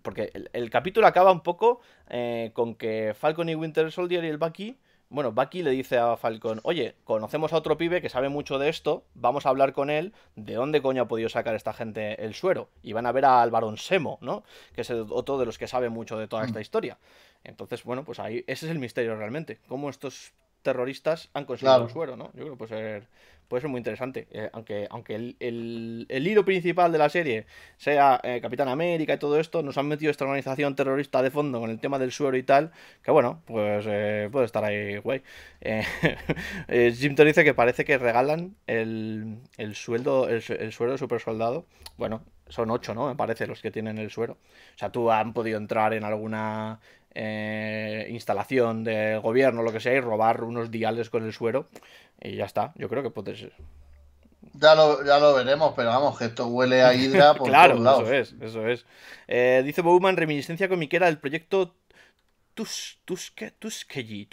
porque el, capítulo acaba un poco eh, con que Falcon y Winter Soldier y el Bucky. Bueno, Bucky le dice a Falcon: Oye, conocemos a otro pibe que sabe mucho de esto. Vamos a hablar con él de dónde coño ha podido sacar esta gente el suero. Y van a ver al varón Semo, ¿no? Que es otro de los que sabe mucho de toda esta mm. historia. Entonces, bueno, pues ahí ese es el misterio realmente. Cómo estos terroristas han conseguido el suero, ¿no? Yo creo que puede ser puede ser muy interesante. Eh, aunque aunque el, el, hilo principal de la serie sea eh, Capitán América y todo esto, nos han metido esta organización terrorista de fondo con el tema del suero y tal, que bueno, pues eh, puede estar ahí güey *laughs* Jim te dice que parece que regalan el, sueldo, el, el suero de super soldado. Bueno, son ocho, ¿no? Me parece los que tienen el suero. O sea, tú han podido entrar en alguna eh, instalación del gobierno, lo que sea, y robar unos diales con el suero. Y ya está, yo creo que puede ser. Ya lo, ya lo veremos, pero vamos, que esto huele a hidra *laughs* por todos lados. Eso es, eso es. Eh, dice Bowman, reminiscencia comiquera del proyecto Tus, Tuske, Tuskeji,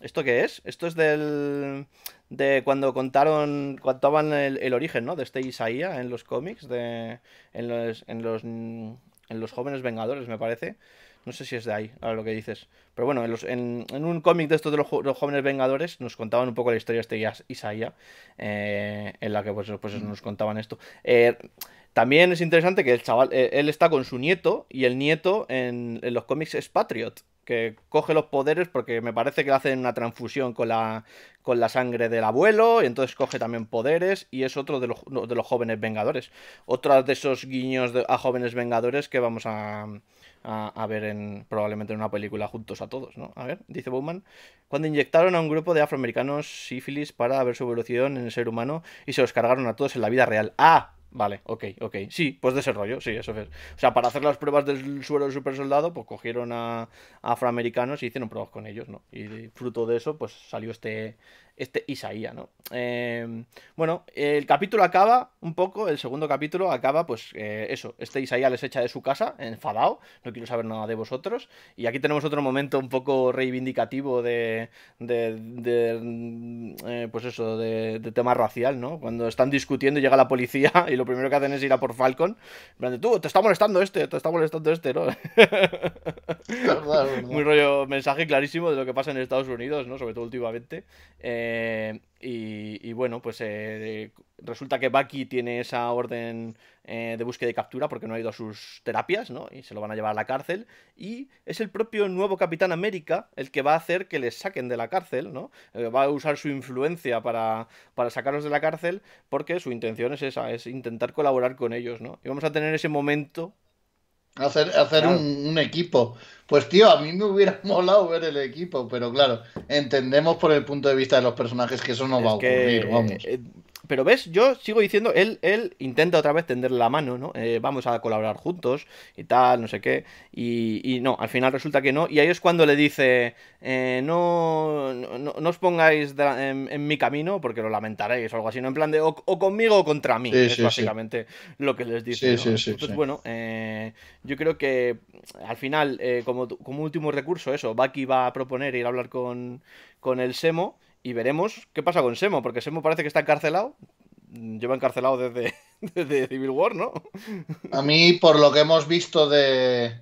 ¿Esto qué es? Esto es del. de cuando contaron. contaban el, origen, ¿no? De este Isaías en los cómics, de. En los, en los. en los jóvenes vengadores, me parece. No sé si es de ahí, ahora lo que dices. Pero bueno, en, los, un cómic de estos de los, jóvenes vengadores nos contaban un poco la historia de este Isaías, eh, en la que pues, pues mm. nos contaban esto. Eh, también es interesante que el chaval, eh, él está con su nieto y el nieto en, los cómics es Patriot, que coge los poderes porque me parece que le hacen una transfusión con la, con la sangre del abuelo y entonces coge también poderes y es otro de los, de los jóvenes vengadores. Otro de esos guiños a jóvenes vengadores que vamos a a, ver en, probablemente en una película juntos a todos, ¿no? A ver, dice Bowman, cuando inyectaron a un grupo de afroamericanos sífilis para ver su evolución en el ser humano y se los cargaron a todos en la vida real. ¡Ah! Vale, ok, ok. Sí, pues de ese rollo, sí, eso es. O sea, para hacer las pruebas del suero del super soldado, pues cogieron a afroamericanos y hicieron pruebas con ellos, ¿no? Y fruto de eso, pues salió este, este Isaías, ¿no? Em, bueno, el capítulo acaba un poco, el segundo capítulo acaba, pues eh, eso, este Isaías les echa de su casa, enfadado, no quiero saber nada de vosotros, y aquí tenemos otro momento un poco reivindicativo de, de, eh, pues eso, de, tema racial, ¿no? Cuando están discutiendo llega la policía *laughs* y lo primero que hacen es ir a por Falcon, tú, te está molestando este, te está molestando este, ¿no? *laughs* Muy rollo, mensaje clarísimo de lo que pasa en Estados Unidos, ¿no? Sobre todo últimamente. Eh, eh, y, bueno, pues eh, resulta que Bucky tiene esa orden eh, de búsqueda y captura porque no ha ido a sus terapias, ¿no? Y se lo van a llevar a la cárcel. Y es el propio nuevo Capitán América el que va a hacer que les saquen de la cárcel, ¿no? va a usar su influencia para, para sacarlos de la cárcel porque su intención es esa, es intentar colaborar con ellos, ¿no? Y vamos a tener ese momento hacer, hacer un, un, equipo. Pues tío, a mí me hubiera *laughs* molado ver el equipo, pero claro, entendemos por el punto de vista de los personajes que eso no va a ocurrir, vamos. Eh, pero ves, yo sigo diciendo, él, él intenta otra vez tenderle la mano, ¿no? Eh, vamos a colaborar juntos y tal, no sé qué. Y, no, al final resulta que no. Y ahí es cuando le dice, eh, no, no, os pongáis en, mi camino porque lo lamentaréis o algo así, ¿no? En plan de, o, conmigo o contra mí. es básicamente lo que les dice. Entonces, bueno, eh, yo creo que mm, al final, como, como último recurso, eso, Baki va a proponer ir a hablar con, con el Semo y veremos qué pasa con Semo, porque Semo parece que está encarcelado. Lleva encarcelado desde, *laughs* Civil War, ¿no? A mí, por lo que hemos visto de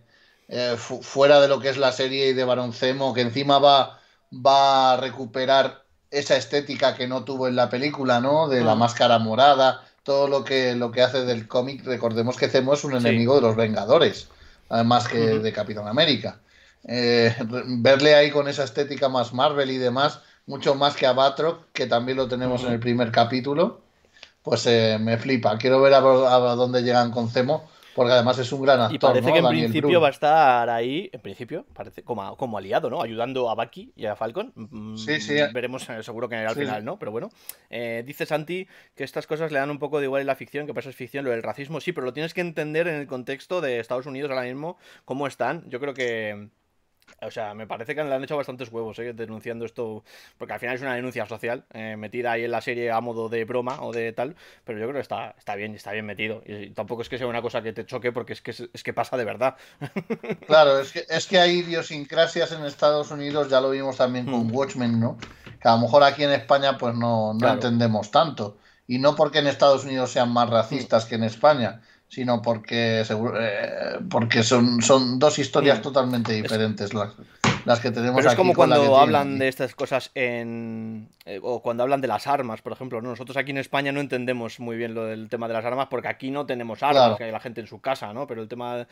eh, fuera de lo que es la serie y de Baron Semo, que encima va, va a recuperar esa estética que no tuvo en la película, ¿no? De la ah. máscara morada, todo lo que, lo que hace del cómic. Recordemos que Semo es un enemigo de los Vengadores, además que de Capitán América. Eh, verle ahí con esa estética más Marvel y demás, mucho más que a Batroc, que también lo tenemos en el primer capítulo, pues eh, me flipa. Quiero ver a, dónde llegan con Zemo, porque además es un gran actor. Y parece que en principio va a estar ahí, en principio, parece como, como aliado, ¿no? Ayudando a Bucky y a Falcon. Mm, mm, sí, sí. Veremos eh, seguro que al final, ¿no? Pero bueno, eh, dice Santi que estas cosas le dan un poco de igual en la ficción, que pasa es ficción, lo del racismo, sí, pero lo tienes que entender en el contexto de Estados Unidos ahora mismo, cómo están. Yo creo que o sea, me parece que le han hecho bastantes huevos, ¿eh? Denunciando esto, porque al final es una denuncia social, eh, metida ahí en la serie a modo de broma o de tal, pero yo creo que está, está bien, está bien metido. Y tampoco es que sea una cosa que te choque, porque es que, es que pasa de verdad. *laughs* Claro, es que, hay idiosincrasias en Estados Unidos, ya lo vimos también con hmm. Watchmen, ¿no? Que a lo mejor aquí en España pues no, entendemos tanto. Y no porque en Estados Unidos sean más racistas hmm. que en España, sino porque, eh, porque son, son dos historias totalmente diferentes. Las, las que tenemos Pero es como cuando hablan de estas cosas en. Eh, o cuando hablan de las armas, por ejemplo. Nosotros aquí en España no entendemos muy bien lo del tema de las armas porque aquí no tenemos armas, que hay la gente en su casa, ¿no? Pero el tema.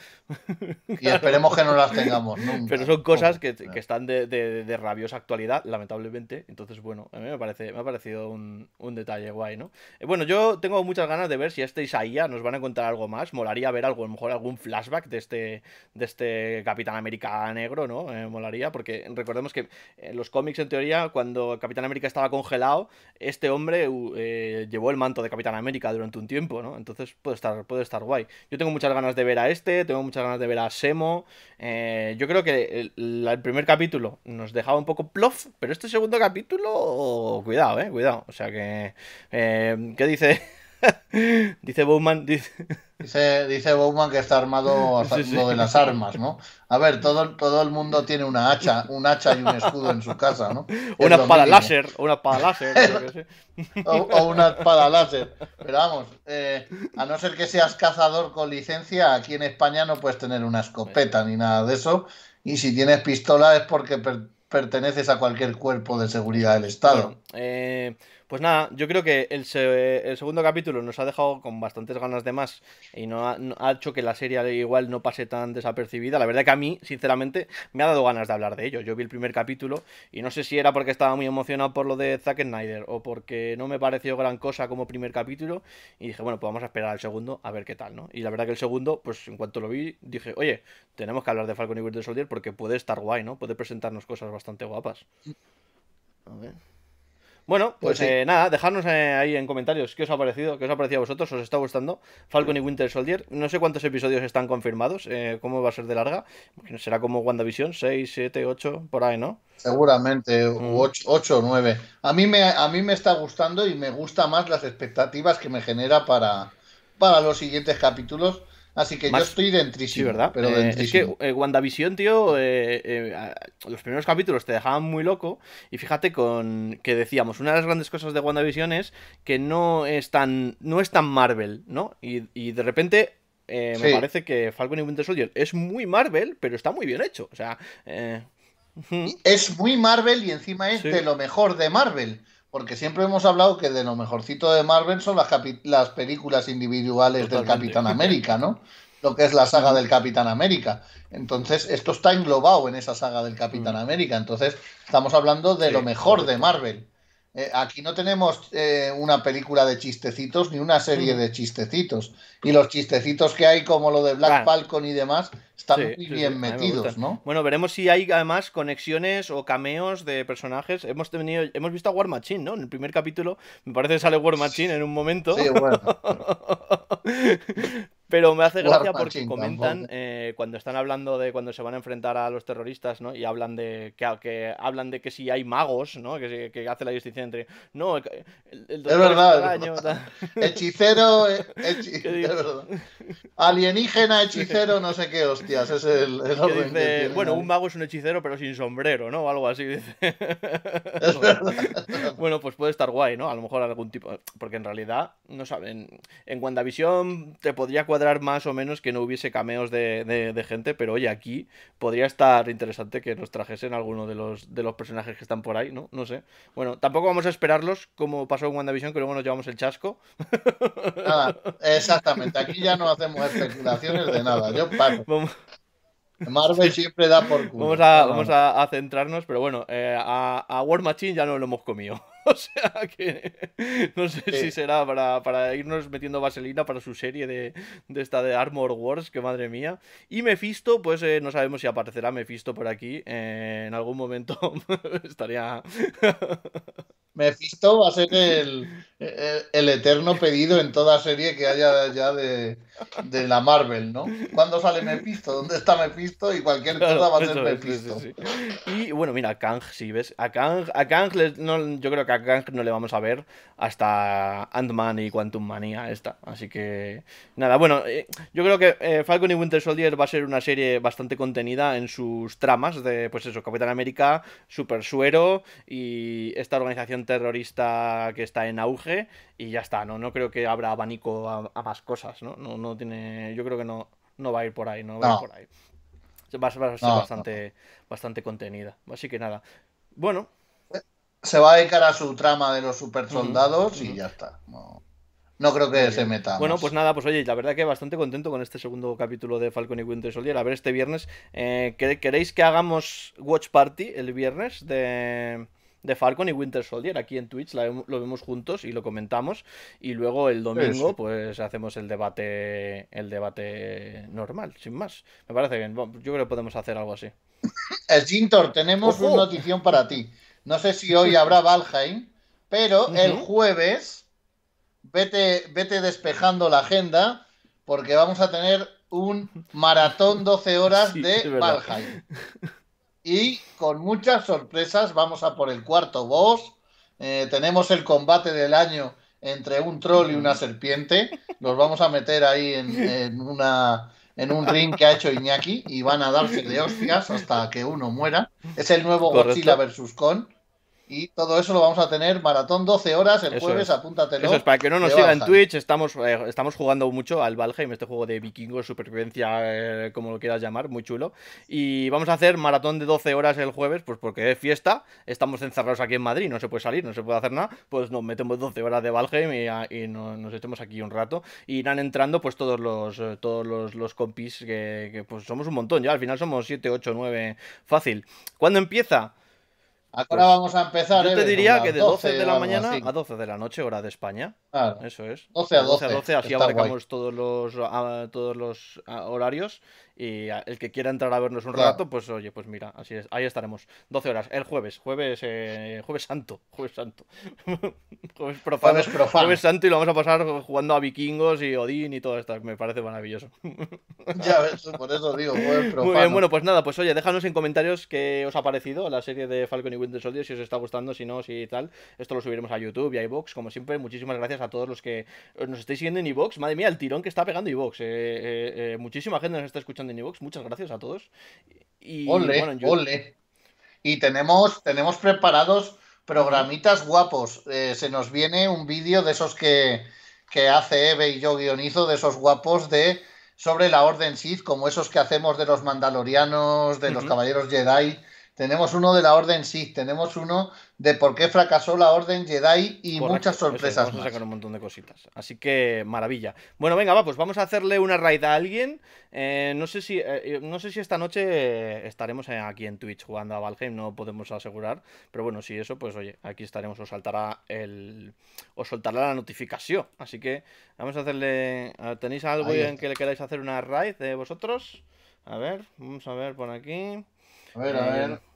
y esperemos que no las tengamos *laughs* nunca. Pero son cosas que, están de, rabiosa actualidad, lamentablemente. Entonces, bueno, a mí me, parece, me ha parecido un, detalle guay, ¿no? Eh, bueno, yo tengo muchas ganas de ver si este Isaías nos van a contar algo más. Molaría ver algo, a lo mejor algún flashback de este, de este Capitán América negro, ¿no? Eh, molaría porque recordemos que en eh, los cómics, en teoría, cuando Capitán América estaba congelado, este hombre eh, llevó el manto de Capitán América durante un tiempo, ¿no? Entonces puede estar, puede estar guay. Yo tengo muchas ganas de ver a este, tengo muchas ganas de ver a Semo. Eh, yo creo que el, primer capítulo nos dejaba un poco plof, pero este segundo capítulo, cuidado, eh, cuidado. O sea que, ¿qué dice? *laughs* dice Bowman. Dice... Dice, dice Bowman que está armado *laughs* sí, de las armas, ¿no? A ver, todo, todo el mundo tiene una hacha, un hacha y un escudo en su casa, ¿no? O *laughs* una espada láser, una espada láser. o, o, una espada láser. Pero vamos, eh, a no ser que seas cazador con licencia, aquí en España no puedes tener una escopeta ni nada de eso. Y si tienes pistola es porque perteneces a cualquier cuerpo de seguridad del Estado. eh... Pues nada, yo creo que el, segundo capítulo nos ha dejado con bastantes ganas de más y no ha, hecho que la serie igual no pase tan desapercibida. La verdad que a mí, sinceramente, me ha dado ganas de hablar de ello. Yo vi el primer capítulo y no sé si era porque estaba muy emocionado por lo de Zack Snyder o porque no me pareció gran cosa como primer capítulo y dije, bueno, pues vamos a esperar al segundo a ver qué tal, ¿no? Y la verdad que el segundo, pues en cuanto lo vi, dije, oye, tenemos que hablar de Falcon y Winter Soldier porque puede estar guay, ¿no? Puede presentarnos cosas bastante guapas. A ver. Bueno, pues, pues eh, nada, dejadnos eh, ahí en comentarios qué os ha parecido, qué os ha parecido a vosotros, os está gustando Falcon y Winter Soldier. No sé cuántos episodios están confirmados, eh, cómo va a ser de larga. Será como WandaVision, 6, 7, 8, por ahí, ¿no? Seguramente, 8 o 9. A mí, me, a mí me está gustando y me gusta más las expectativas que me genera para, para los siguientes capítulos Así que yo estoy dentrísimo. Sí, ¿verdad? Pero eh, Es que eh, WandaVision, tío, eh, los primeros capítulos te dejaban muy loco. Y fíjate con que decíamos, una de las grandes cosas de WandaVision es que no es tan, no es tan Marvel, ¿no? Y, de repente me parece que Falcon y Winter Soldier es muy Marvel, pero está muy bien hecho. O sea, es muy Marvel y encima es de lo mejor de Marvel porque siempre hemos hablado que de lo mejorcito de Marvel son las, las películas individuales del Capitán América, ¿no? Lo que es la saga del Capitán América. Entonces, esto está englobado en esa saga del Capitán mm. América. Entonces, estamos hablando de lo mejor de Marvel. Eh, aquí no tenemos eh, una película de chistecitos ni una serie mm. de chistecitos. Y los chistecitos que hay, como lo de Black Falcon y demás, están muy bien metidos, ¿no? Bueno, veremos si hay además conexiones o cameos de personajes. Hemos tenido, hemos visto a War Machine, ¿no? En el primer capítulo, me parece que sale War Machine en un momento. Sí, bueno. *laughs* Pero me hace gracia porque comentan eh, cuando están hablando de cuando se van a enfrentar a los terroristas, ¿no? Y hablan de que, que hablan de que si hay magos, ¿no? Que, hace la distinción entre no, el, es verdad, *laughs* hechicero, eh, hechicero *laughs* alienígena, hechicero, no sé qué hostias, es el, bueno, un mago es un hechicero pero sin sombrero, ¿no? O algo así *laughs* bueno, pues puede estar guay, ¿no? A lo mejor algún tipo, porque en realidad no saben, en WandaVision te podría cuadrar más o menos que no hubiese cameos de, gente, pero oye, aquí podría estar interesante que nos trajesen alguno de los, de los personajes que están por ahí, ¿no? No sé. Bueno, tampoco vamos a esperarlos, como pasó en WandaVision, que luego nos llevamos el chasco. exactamente. Aquí ya no hacemos especulaciones de nada. Yo Marvel siempre da por culo. Vamos a, vamos a, centrarnos, pero bueno, eh, a, a War Machine ya no lo hemos comido. *laughs* o sea que no sé si será para, irnos metiendo vaselina para su serie de, esta de Armor Wars, que madre mía. Y Mephisto, pues eh, no sabemos si aparecerá Mephisto por aquí. Eh, en algún momento *laughs* estaría... *laughs* Mephisto va a ser el, eterno pedido en toda serie que haya ya de, la Marvel, ¿no? ¿Cuándo sale Mephisto? ¿Dónde está Mephisto? Y cualquier cosa va a ser Mephisto. Y bueno, mira, Kang, si ves, a Kang, a Kang yo creo no le vamos a ver hasta Ant-Man y Quantum Manía esta. Así que nada, bueno, eh, yo creo que eh, Falcon y Winter Soldier va a ser una serie bastante contenida en sus tramas de, pues eso, Capitán América, Super Suero y esta organización terrorista que está en auge y ya está, ¿no? No creo que habrá abanico a, más cosas, ¿no? ¿no? No tiene, yo creo que no, no va a ir por ahí, no va a ir por ahí. Va, a ser bastante, bastante contenida. Así que nada. Bueno, se va a dedicar a su trama de los super soldados y ya está. No, creo que se meta. Bueno, pues nada, pues oye, la verdad que bastante contento con este segundo capítulo de Falcon y Winter Soldier. A ver, este viernes, eh, ¿queréis que hagamos Watch Party el viernes de, de Falcon y Winter Soldier aquí en Twitch, lo vemos juntos y lo comentamos y luego el domingo pues hacemos el debate el debate normal, sin más. Me parece bien, yo creo que podemos hacer algo así. Gintor, *laughs* tenemos una notición para ti. No sé si hoy habrá Valheim, pero el jueves vete, vete despejando la agenda porque vamos a tener un maratón 12 horas *laughs* de Valheim. Y con muchas sorpresas vamos a por el cuarto boss. Eh, tenemos el combate del año entre un troll y una serpiente. Los vamos a meter ahí en, un ring que ha hecho Iñaki y van a darse de hostias hasta que uno muera. Es el nuevo Godzilla vs. Kong. Y todo eso lo vamos a tener maratón 12 horas el jueves, apúntatelo. Eso es, para que no nos siga en Twitch, estamos, eh, estamos jugando mucho al Valheim, este juego de vikingos, supervivencia, eh, como lo quieras llamar, muy chulo. Y vamos a hacer maratón de 12 horas el jueves, pues porque es fiesta, estamos encerrados aquí en Madrid, no se puede salir, no se puede hacer nada, pues nos metemos 12 horas de Valheim y, ah, nos estemos aquí un rato. Y irán entrando pues todos los, eh, todos los, los compis, que, que, pues somos un montón ya, al final somos 7, 8, 9, fácil. ¿Cuándo empieza? Ahora pues, vamos a empezar. Yo te eh, diría que de 12, de la mañana a 12 de la noche, hora de España. Claro. Eso es. 12 a 12. 12 a 12, así abarcamos todos los, ah, todos los ah, horarios y el que quiera entrar a vernos un rato, pues oye, pues mira, así es, ahí estaremos. 12 horas, el jueves, jueves, eh, jueves santo, *laughs* jueves santo. *laughs* jueves profano. Jueves, santo y lo vamos a pasar jugando a vikingos y Odín y todo esto. Me parece maravilloso. *laughs* ya por eso digo, jueves profano. bueno, pues nada, pues oye, déjanos en comentarios qué os ha parecido la serie de Falcon y Winter Soldier, si os está gustando, si no, si tal. Esto lo subiremos a YouTube y a iVox. Como siempre, muchísimas gracias a todos los que nos estáis siguiendo en iVox. Madre mía, el tirón que está pegando iVox. Eh, eh, muchísima gente nos está escuchando Muchas gracias a todos. Y, ole, Y tenemos, tenemos preparados programitas guapos. Eh, se nos viene un vídeo de esos que, que hace Eve y yo guionizo, de esos guapos de sobre la Orden Sith, como esos que hacemos de los Mandalorianos, de los Caballeros Jedi tenemos uno de la Orden Sith, tenemos uno de por qué fracasó la Orden Jedi y muchas sorpresas. vamos a sacar un montón de cositas. Así que maravilla. Bueno, venga, va, pues vamos a hacerle una raid a alguien. Eh, no, sé si, eh, eh, no sé si esta noche estaremos aquí en Twitch jugando a Valheim, no podemos asegurar. Pero bueno, si eso, pues oye, aquí estaremos, os saltará el. Os soltará la notificación. Así que vamos a hacerle. ¿Tenéis algo en que le queráis hacer una raid de vosotros? A ver, vamos a ver por aquí. A ver, a ver.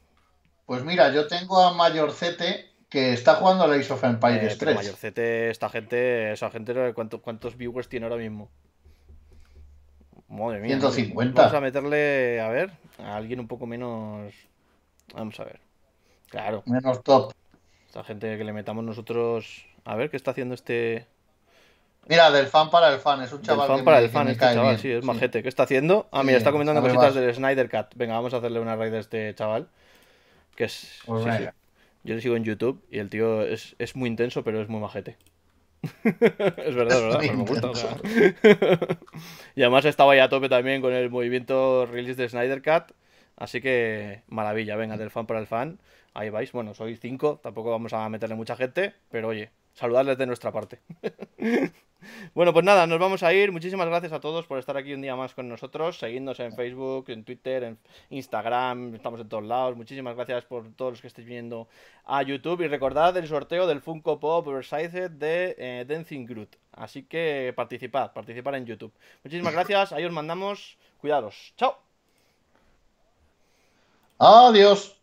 Pues mira, yo tengo a Mayorcete que está jugando a la Ace of Empires 3. Eh, Mayorcete, esta gente, esa gente, ¿cuántos, ¿cuántos viewers tiene ahora mismo? Madre mía. 150. Vamos a meterle, a ver, a alguien un poco menos. Vamos a ver. Claro. Menos top. Esta gente que le metamos nosotros. A ver qué está haciendo este. Mira, del fan para el fan, es un chaval. fan que para el fan, este chaval, sí, es majete. ¿Qué está haciendo? Ah, mira, está comentando cositas del Snyder Cat. Venga, vamos a hacerle una raid a este chaval. Que es. Yo le sigo en YouTube y el tío es, muy intenso, pero es muy majete. *laughs* es verdad, verdad. *laughs* *laughs* y además estaba ya a tope también con el movimiento release de Snyder Cat. Así que maravilla, venga, del fan para el fan. Ahí vais. Bueno, sois cinco, tampoco vamos a meterle mucha gente, pero oye, saludarles de nuestra parte. Bueno, pues nada, nos vamos a ir. Muchísimas gracias a todos por estar aquí un día más con nosotros. Seguidnos en Facebook, en Twitter, en Instagram, estamos en todos lados. Muchísimas gracias por todos los que estéis viendo a YouTube. Y recordad el sorteo del Funko Pop Oversized de eh, Dancing Groot. Así que participad, participar en YouTube. Muchísimas gracias, ahí os mandamos. cuidados Chao. Adiós.